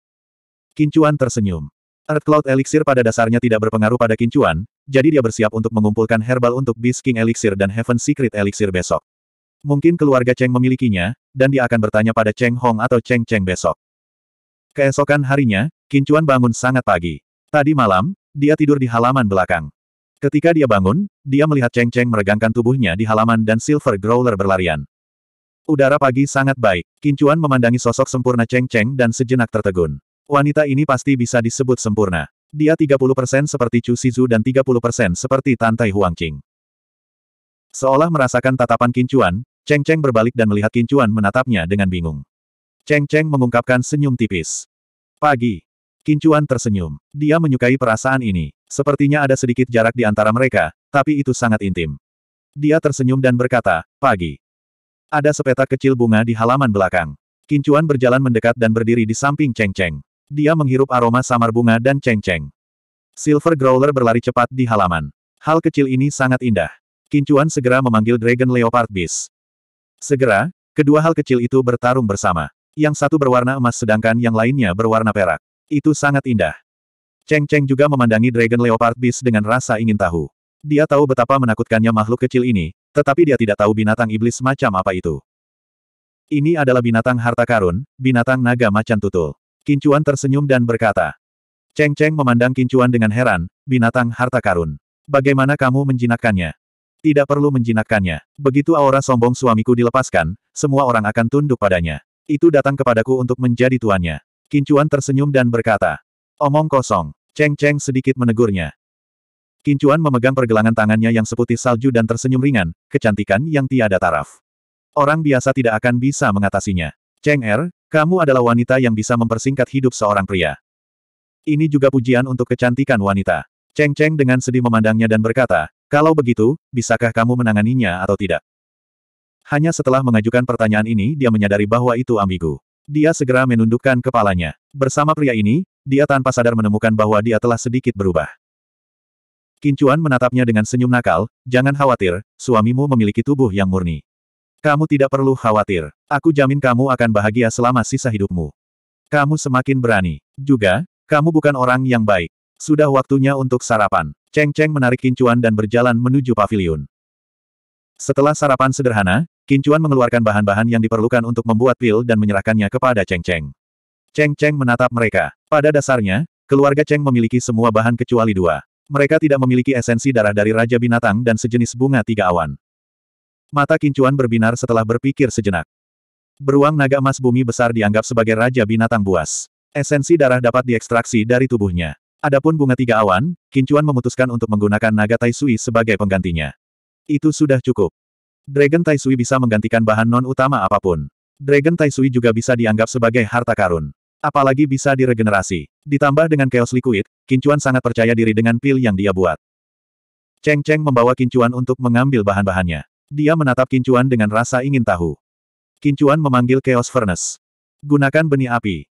Kincuan tersenyum. Earth Cloud Elixir pada dasarnya tidak berpengaruh pada Kincuan, jadi dia bersiap untuk mengumpulkan herbal untuk Beast King Elixir dan Heaven Secret Elixir besok. Mungkin keluarga Cheng memilikinya, dan dia akan bertanya pada Cheng Hong atau Cheng Cheng besok. Keesokan harinya, Kincuan bangun sangat pagi. Tadi malam, dia tidur di halaman belakang. Ketika dia bangun, dia melihat Cheng Cheng meregangkan tubuhnya di halaman dan Silver Growler berlarian. Udara pagi sangat baik. Kincuan memandangi sosok sempurna Cheng Cheng dan sejenak tertegun. Wanita ini pasti bisa disebut sempurna. Dia 30% seperti Chu Shizu dan 30% seperti Tantai Huangqing. Seolah merasakan tatapan Kincuan, Cheng Cheng berbalik dan melihat Kincuan menatapnya dengan bingung. Cheng Cheng mengungkapkan senyum tipis. Pagi. Kincuan tersenyum. Dia menyukai perasaan ini. Sepertinya ada sedikit jarak di antara mereka, tapi itu sangat intim. Dia tersenyum dan berkata, pagi. Ada sepetak kecil bunga di halaman belakang. Kincuan berjalan mendekat dan berdiri di samping Cheng Cheng. Dia menghirup aroma samar bunga dan ceng-ceng. Silver Growler berlari cepat di halaman. Hal kecil ini sangat indah. Kincuan segera memanggil Dragon Leopard Beast. Segera, kedua hal kecil itu bertarung bersama. Yang satu berwarna emas sedangkan yang lainnya berwarna perak. Itu sangat indah. Ceng-ceng juga memandangi Dragon Leopard Beast dengan rasa ingin tahu. Dia tahu betapa menakutkannya makhluk kecil ini, tetapi dia tidak tahu binatang iblis macam apa itu. Ini adalah binatang harta karun, binatang naga macan tutul. Kincuan tersenyum dan berkata. Cheng Cheng memandang Kincuan dengan heran, binatang harta karun. Bagaimana kamu menjinakkannya? Tidak perlu menjinakkannya. Begitu aura sombong suamiku dilepaskan, semua orang akan tunduk padanya. Itu datang kepadaku untuk menjadi tuannya. Kincuan tersenyum dan berkata. Omong kosong. Cheng Cheng sedikit menegurnya. Kincuan memegang pergelangan tangannya yang seputih salju dan tersenyum ringan, kecantikan yang tiada taraf. Orang biasa tidak akan bisa mengatasinya. Cheng Er, kamu adalah wanita yang bisa mempersingkat hidup seorang pria. Ini juga pujian untuk kecantikan wanita. Cheng Cheng dengan sedih memandangnya dan berkata, kalau begitu, bisakah kamu menanganinya atau tidak? Hanya setelah mengajukan pertanyaan ini dia menyadari bahwa itu ambigu. Dia segera menundukkan kepalanya. Bersama pria ini, dia tanpa sadar menemukan bahwa dia telah sedikit berubah. Kincuan menatapnya dengan senyum nakal, jangan khawatir, suamimu memiliki tubuh yang murni. Kamu tidak perlu khawatir. Aku jamin kamu akan bahagia selama sisa hidupmu. Kamu semakin berani. Juga, kamu bukan orang yang baik. Sudah waktunya untuk sarapan. Cheng Cheng menarik kincuan dan berjalan menuju pavilion. Setelah sarapan sederhana, Kincuan mengeluarkan bahan-bahan yang diperlukan untuk membuat pil dan menyerahkannya kepada Cheng Cheng. Cheng Cheng menatap mereka. Pada dasarnya, keluarga Cheng memiliki semua bahan kecuali dua. Mereka tidak memiliki esensi darah dari Raja Binatang dan sejenis bunga tiga awan. Mata Kincuan berbinar setelah berpikir sejenak. Beruang naga emas bumi besar dianggap sebagai raja binatang buas. Esensi darah dapat diekstraksi dari tubuhnya. Adapun bunga tiga awan, Kincuan memutuskan untuk menggunakan naga Taisui sebagai penggantinya. Itu sudah cukup. Dragon Taisui bisa menggantikan bahan non-utama apapun. Dragon Taisui juga bisa dianggap sebagai harta karun. Apalagi bisa diregenerasi. Ditambah dengan Chaos Liquid, Kincuan sangat percaya diri dengan pil yang dia buat. Cheng Cheng membawa Kincuan untuk mengambil bahan-bahannya. Dia menatap Kincuan dengan rasa ingin tahu. Kincuan memanggil Chaos Furnace. Gunakan benih api.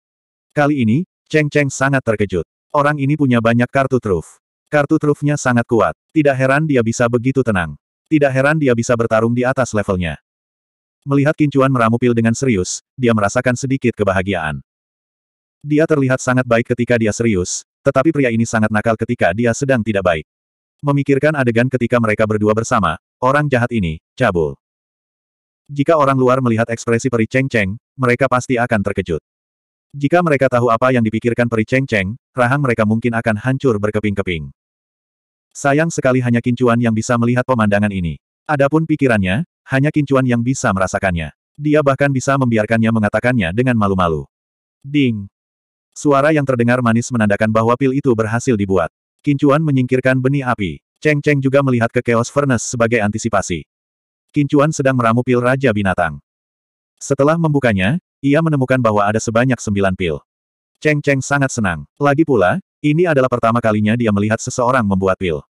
Kali ini, Cheng Cheng sangat terkejut. Orang ini punya banyak kartu truf. Kartu trufnya sangat kuat. Tidak heran dia bisa begitu tenang. Tidak heran dia bisa bertarung di atas levelnya. Melihat Kincuan meramu pil dengan serius, dia merasakan sedikit kebahagiaan. Dia terlihat sangat baik ketika dia serius, tetapi pria ini sangat nakal ketika dia sedang tidak baik. Memikirkan adegan ketika mereka berdua bersama, Orang jahat ini, cabul. Jika orang luar melihat ekspresi peri Cheng Cheng, mereka pasti akan terkejut. Jika mereka tahu apa yang dipikirkan peri Cheng Cheng, rahang mereka mungkin akan hancur berkeping-keping. Sayang sekali hanya Kincuan yang bisa melihat pemandangan ini. Adapun pikirannya, hanya Kincuan yang bisa merasakannya. Dia bahkan bisa membiarkannya mengatakannya dengan malu-malu. Ding! Suara yang terdengar manis menandakan bahwa pil itu berhasil dibuat. Kincuan menyingkirkan benih api. Cheng Cheng juga melihat ke Chaos Furnace sebagai antisipasi. Kincuan sedang meramu pil Raja Binatang. Setelah membukanya, ia menemukan bahwa ada sebanyak sembilan pil. Cheng Cheng sangat senang. Lagi pula, ini adalah pertama kalinya dia melihat seseorang membuat pil.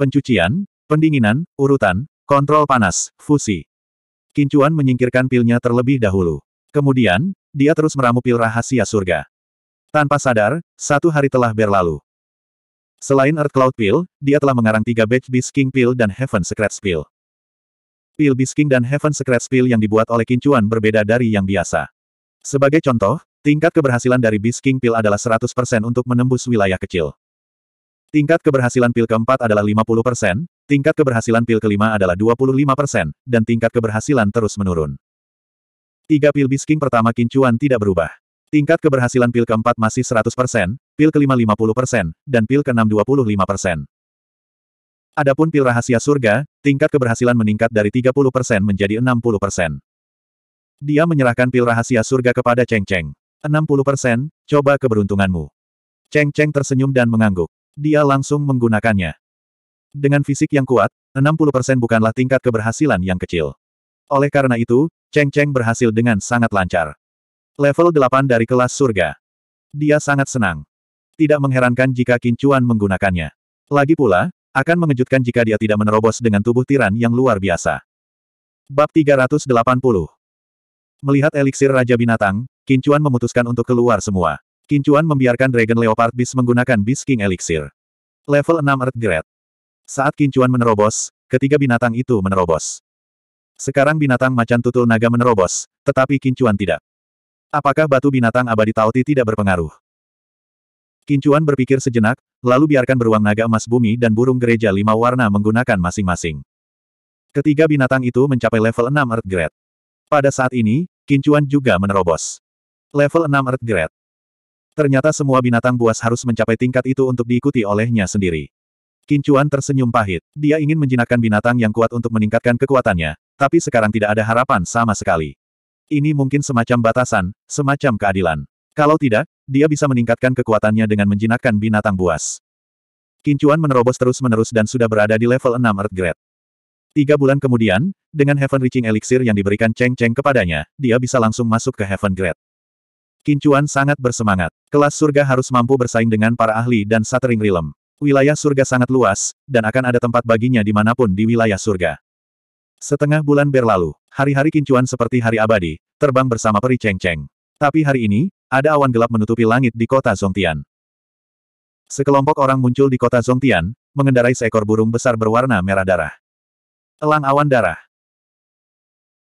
Pencucian, pendinginan, urutan, kontrol panas, fusi. Kincuan menyingkirkan pilnya terlebih dahulu. Kemudian, dia terus meramu pil rahasia surga. Tanpa sadar, satu hari telah berlalu. Selain Earth Cloud Pill, dia telah mengarang tiga batch Beast King Pill dan Heaven Secret Pill. Pill Beast King dan Heaven Secret Pill yang dibuat oleh Kincuan berbeda dari yang biasa. Sebagai contoh, tingkat keberhasilan dari Beast King Pill adalah 100% untuk menembus wilayah kecil. Tingkat keberhasilan pil keempat adalah 50%, tingkat keberhasilan pil kelima adalah 25%, dan tingkat keberhasilan terus menurun. Tiga pil Bisking pertama Kincuan tidak berubah. Tingkat keberhasilan pil keempat masih 100%, pil kelima 50%, dan pil keenam 25%. Adapun pil rahasia surga, tingkat keberhasilan meningkat dari 30% menjadi 60%. Dia menyerahkan pil rahasia surga kepada Cheng Cheng. 60%, coba keberuntunganmu. Cheng Cheng tersenyum dan mengangguk. Dia langsung menggunakannya. Dengan fisik yang kuat, 60% bukanlah tingkat keberhasilan yang kecil. Oleh karena itu, Cheng Cheng berhasil dengan sangat lancar. Level 8 dari kelas surga. Dia sangat senang. Tidak mengherankan jika Kincuan menggunakannya. Lagi pula, akan mengejutkan jika dia tidak menerobos dengan tubuh tiran yang luar biasa. Bab 380 Melihat eliksir Raja Binatang, Kincuan memutuskan untuk keluar semua. Kincuan membiarkan Dragon Leopard Beast menggunakan Beast King Elixir. Level 6 Earth Grade. Saat Kincuan menerobos, ketiga binatang itu menerobos. Sekarang binatang macan tutul naga menerobos, tetapi Kincuan tidak. Apakah batu binatang abadi Tauti tidak berpengaruh? Kincuan berpikir sejenak, lalu biarkan beruang naga emas bumi dan burung gereja lima warna menggunakan masing-masing. Ketiga binatang itu mencapai level 6 Earth Grade. Pada saat ini, Kincuan juga menerobos. Level 6 Earth Grade. Ternyata semua binatang buas harus mencapai tingkat itu untuk diikuti olehnya sendiri. Kincuan tersenyum pahit. Dia ingin menjinakkan binatang yang kuat untuk meningkatkan kekuatannya, tapi sekarang tidak ada harapan sama sekali. Ini mungkin semacam batasan, semacam keadilan. Kalau tidak, dia bisa meningkatkan kekuatannya dengan menjinakkan binatang buas. Kincuan menerobos terus-menerus dan sudah berada di level 6 Earth Grade. Tiga bulan kemudian, dengan Heaven Reaching Elixir yang diberikan Cheng Cheng kepadanya, dia bisa langsung masuk ke Heaven Grade. Kincuan sangat bersemangat. Kelas surga harus mampu bersaing dengan para ahli dan Satering Realm. Wilayah surga sangat luas, dan akan ada tempat baginya dimanapun di wilayah surga. Setengah bulan berlalu, Hari-hari kincuan seperti hari abadi, terbang bersama peri ceng-ceng. Tapi hari ini, ada awan gelap menutupi langit di kota Zongtian. Sekelompok orang muncul di kota Zongtian, mengendarai seekor burung besar berwarna merah darah. Elang awan darah.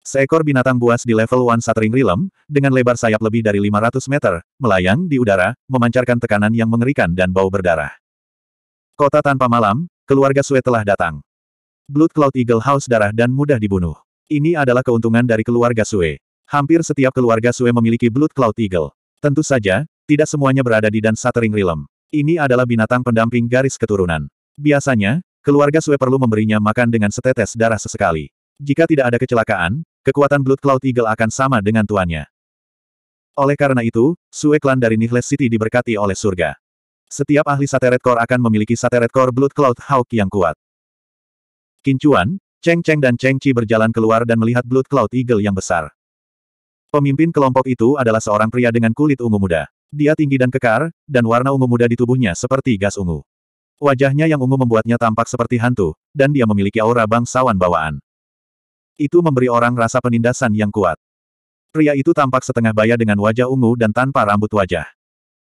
Seekor binatang buas di level 1 Satering Realm, dengan lebar sayap lebih dari 500 meter, melayang di udara, memancarkan tekanan yang mengerikan dan bau berdarah. Kota tanpa malam, keluarga Sue telah datang. Blood Cloud Eagle House darah dan mudah dibunuh. Ini adalah keuntungan dari keluarga Sue. Hampir setiap keluarga Sue memiliki Blood Cloud Eagle. Tentu saja, tidak semuanya berada di dan Satering Realm. Ini adalah binatang pendamping garis keturunan. Biasanya, keluarga Sue perlu memberinya makan dengan setetes darah sesekali. Jika tidak ada kecelakaan, kekuatan Blood Cloud Eagle akan sama dengan tuannya. Oleh karena itu, Sue klan dari Nihles City diberkati oleh surga. Setiap ahli Sateret Core akan memiliki Sateret Core Blood Cloud Hawk yang kuat. Kincuan, Cheng Cheng dan Cheng Chi berjalan keluar dan melihat Blood Cloud Eagle yang besar. Pemimpin kelompok itu adalah seorang pria dengan kulit ungu muda. Dia tinggi dan kekar, dan warna ungu muda di tubuhnya seperti gas ungu. Wajahnya yang ungu membuatnya tampak seperti hantu, dan dia memiliki aura bangsawan bawaan. Itu memberi orang rasa penindasan yang kuat. Pria itu tampak setengah baya dengan wajah ungu dan tanpa rambut wajah.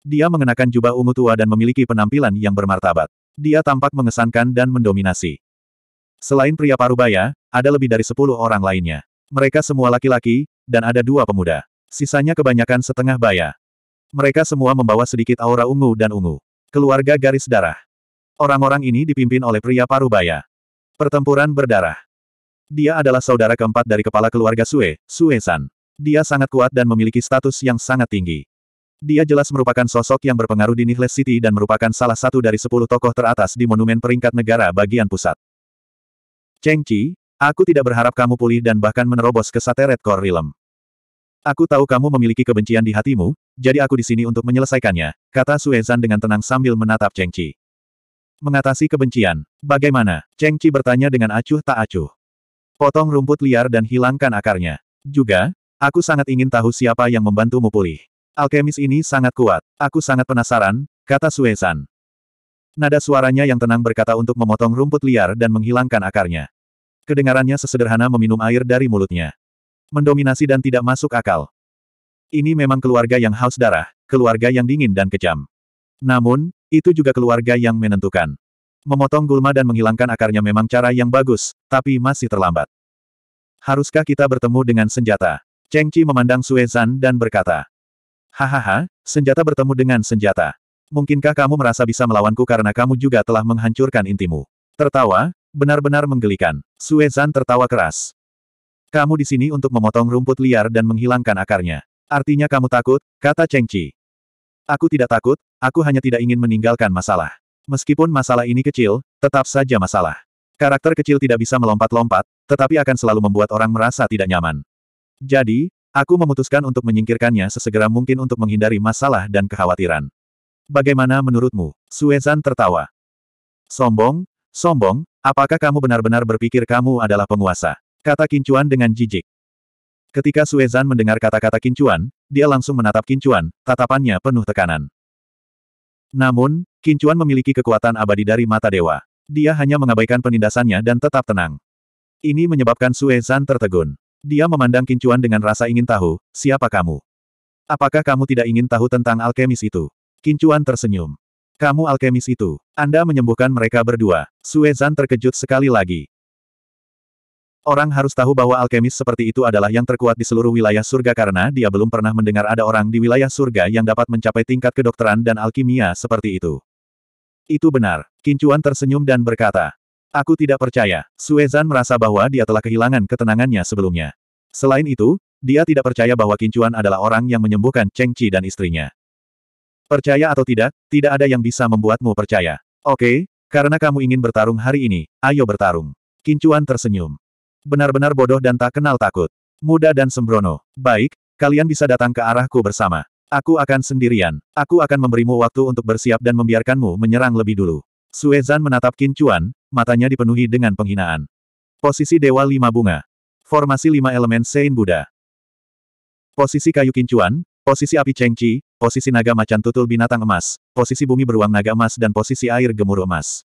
Dia mengenakan jubah ungu tua dan memiliki penampilan yang bermartabat. Dia tampak mengesankan dan mendominasi. Selain pria parubaya, ada lebih dari sepuluh orang lainnya. Mereka semua laki-laki, dan ada dua pemuda. Sisanya kebanyakan setengah baya. Mereka semua membawa sedikit aura ungu dan ungu. Keluarga garis darah. Orang-orang ini dipimpin oleh pria parubaya. Pertempuran berdarah. Dia adalah saudara keempat dari kepala keluarga Sue, Sue-san. Dia sangat kuat dan memiliki status yang sangat tinggi. Dia jelas merupakan sosok yang berpengaruh di Nihles City dan merupakan salah satu dari sepuluh tokoh teratas di Monumen Peringkat Negara bagian pusat. Cheng Qi, aku tidak berharap kamu pulih dan bahkan menerobos ke Sateret Core Realm. Aku tahu kamu memiliki kebencian di hatimu, jadi aku di sini untuk menyelesaikannya, kata Suezan dengan tenang sambil menatap Cheng Qi. Mengatasi kebencian, bagaimana? Cheng Qi bertanya dengan acuh tak acuh. Potong rumput liar dan hilangkan akarnya. Juga, aku sangat ingin tahu siapa yang membantumu pulih. Alkemis ini sangat kuat. Aku sangat penasaran, kata Suezan. Nada suaranya yang tenang berkata untuk memotong rumput liar dan menghilangkan akarnya. Kedengarannya sesederhana meminum air dari mulutnya. Mendominasi dan tidak masuk akal. Ini memang keluarga yang haus darah, keluarga yang dingin dan kejam. Namun, itu juga keluarga yang menentukan. Memotong gulma dan menghilangkan akarnya memang cara yang bagus, tapi masih terlambat. Haruskah kita bertemu dengan senjata? Cheng Chi memandang Sue dan berkata. Hahaha, senjata bertemu dengan senjata. Mungkinkah kamu merasa bisa melawanku karena kamu juga telah menghancurkan intimu? Tertawa, benar-benar menggelikan. Suezan tertawa keras. Kamu di sini untuk memotong rumput liar dan menghilangkan akarnya. Artinya kamu takut, kata Cheng Chi. Aku tidak takut, aku hanya tidak ingin meninggalkan masalah. Meskipun masalah ini kecil, tetap saja masalah. Karakter kecil tidak bisa melompat-lompat, tetapi akan selalu membuat orang merasa tidak nyaman. Jadi, aku memutuskan untuk menyingkirkannya sesegera mungkin untuk menghindari masalah dan kekhawatiran. Bagaimana menurutmu? Suezan tertawa. Sombong, sombong, apakah kamu benar-benar berpikir kamu adalah penguasa? Kata Kincuan dengan jijik. Ketika Suezan mendengar kata-kata Kincuan, dia langsung menatap Kincuan, tatapannya penuh tekanan. Namun, Kincuan memiliki kekuatan abadi dari mata dewa. Dia hanya mengabaikan penindasannya dan tetap tenang. Ini menyebabkan Suezan tertegun. Dia memandang Kincuan dengan rasa ingin tahu, siapa kamu? Apakah kamu tidak ingin tahu tentang alkemis itu? Kincuan tersenyum. Kamu alkemis itu. Anda menyembuhkan mereka berdua. Suezan terkejut sekali lagi. Orang harus tahu bahwa alkemis seperti itu adalah yang terkuat di seluruh wilayah surga karena dia belum pernah mendengar ada orang di wilayah surga yang dapat mencapai tingkat kedokteran dan alkimia seperti itu. Itu benar. Kincuan tersenyum dan berkata. Aku tidak percaya. Suezan merasa bahwa dia telah kehilangan ketenangannya sebelumnya. Selain itu, dia tidak percaya bahwa Kincuan adalah orang yang menyembuhkan Cheng Chi dan istrinya. Percaya atau tidak, tidak ada yang bisa membuatmu percaya. Oke, karena kamu ingin bertarung hari ini, ayo bertarung. Kincuan tersenyum. Benar-benar bodoh dan tak kenal takut. Muda dan sembrono. Baik, kalian bisa datang ke arahku bersama. Aku akan sendirian. Aku akan memberimu waktu untuk bersiap dan membiarkanmu menyerang lebih dulu. Suezan menatap Kincuan, matanya dipenuhi dengan penghinaan. Posisi Dewa Lima Bunga. Formasi Lima Elemen Sein Buddha. Posisi kayu kincuan, Posisi api cengci, posisi naga macan tutul binatang emas, posisi bumi beruang naga emas dan posisi air gemuruh emas.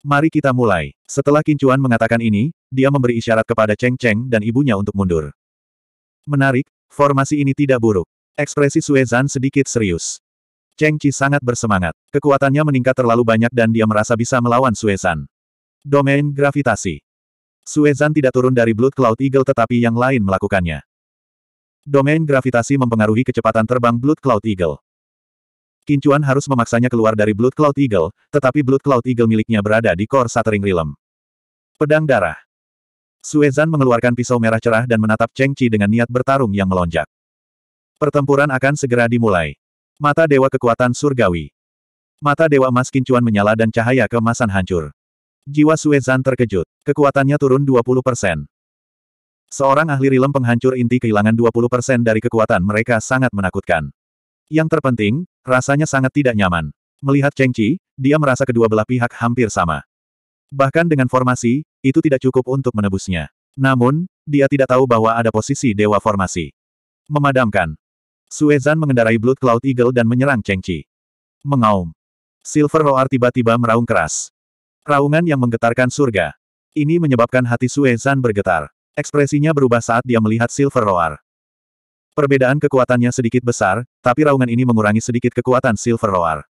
Mari kita mulai. Setelah Kincuan mengatakan ini, dia memberi isyarat kepada Cheng Cheng dan ibunya untuk mundur. Menarik, formasi ini tidak buruk. Ekspresi Suezan sedikit serius. Cheng Chi sangat bersemangat. Kekuatannya meningkat terlalu banyak dan dia merasa bisa melawan Suezan. Domain Gravitasi Suezan tidak turun dari Blood Cloud Eagle tetapi yang lain melakukannya. Domain gravitasi mempengaruhi kecepatan terbang Blood Cloud Eagle. Kincuan harus memaksanya keluar dari Blood Cloud Eagle, tetapi Blood Cloud Eagle miliknya berada di core Shattering Realm. Pedang Darah Suezan mengeluarkan pisau merah cerah dan menatap Cheng Chi dengan niat bertarung yang melonjak. Pertempuran akan segera dimulai. Mata Dewa Kekuatan Surgawi Mata Dewa Emas Kincuan menyala dan cahaya keemasan hancur. Jiwa Suezan terkejut. Kekuatannya turun 20%. Seorang ahli rilem penghancur inti kehilangan 20% dari kekuatan mereka sangat menakutkan. Yang terpenting, rasanya sangat tidak nyaman. Melihat Cheng Chi, dia merasa kedua belah pihak hampir sama. Bahkan dengan formasi, itu tidak cukup untuk menebusnya. Namun, dia tidak tahu bahwa ada posisi dewa formasi. Memadamkan. Suezan mengendarai Blood Cloud Eagle dan menyerang Cheng Chi. Mengaum. Silver Roar tiba-tiba meraung keras. Raungan yang menggetarkan surga. Ini menyebabkan hati Suezan bergetar. Ekspresinya berubah saat dia melihat Silver Roar. Perbedaan kekuatannya sedikit besar, tapi raungan ini mengurangi sedikit kekuatan Silver Roar.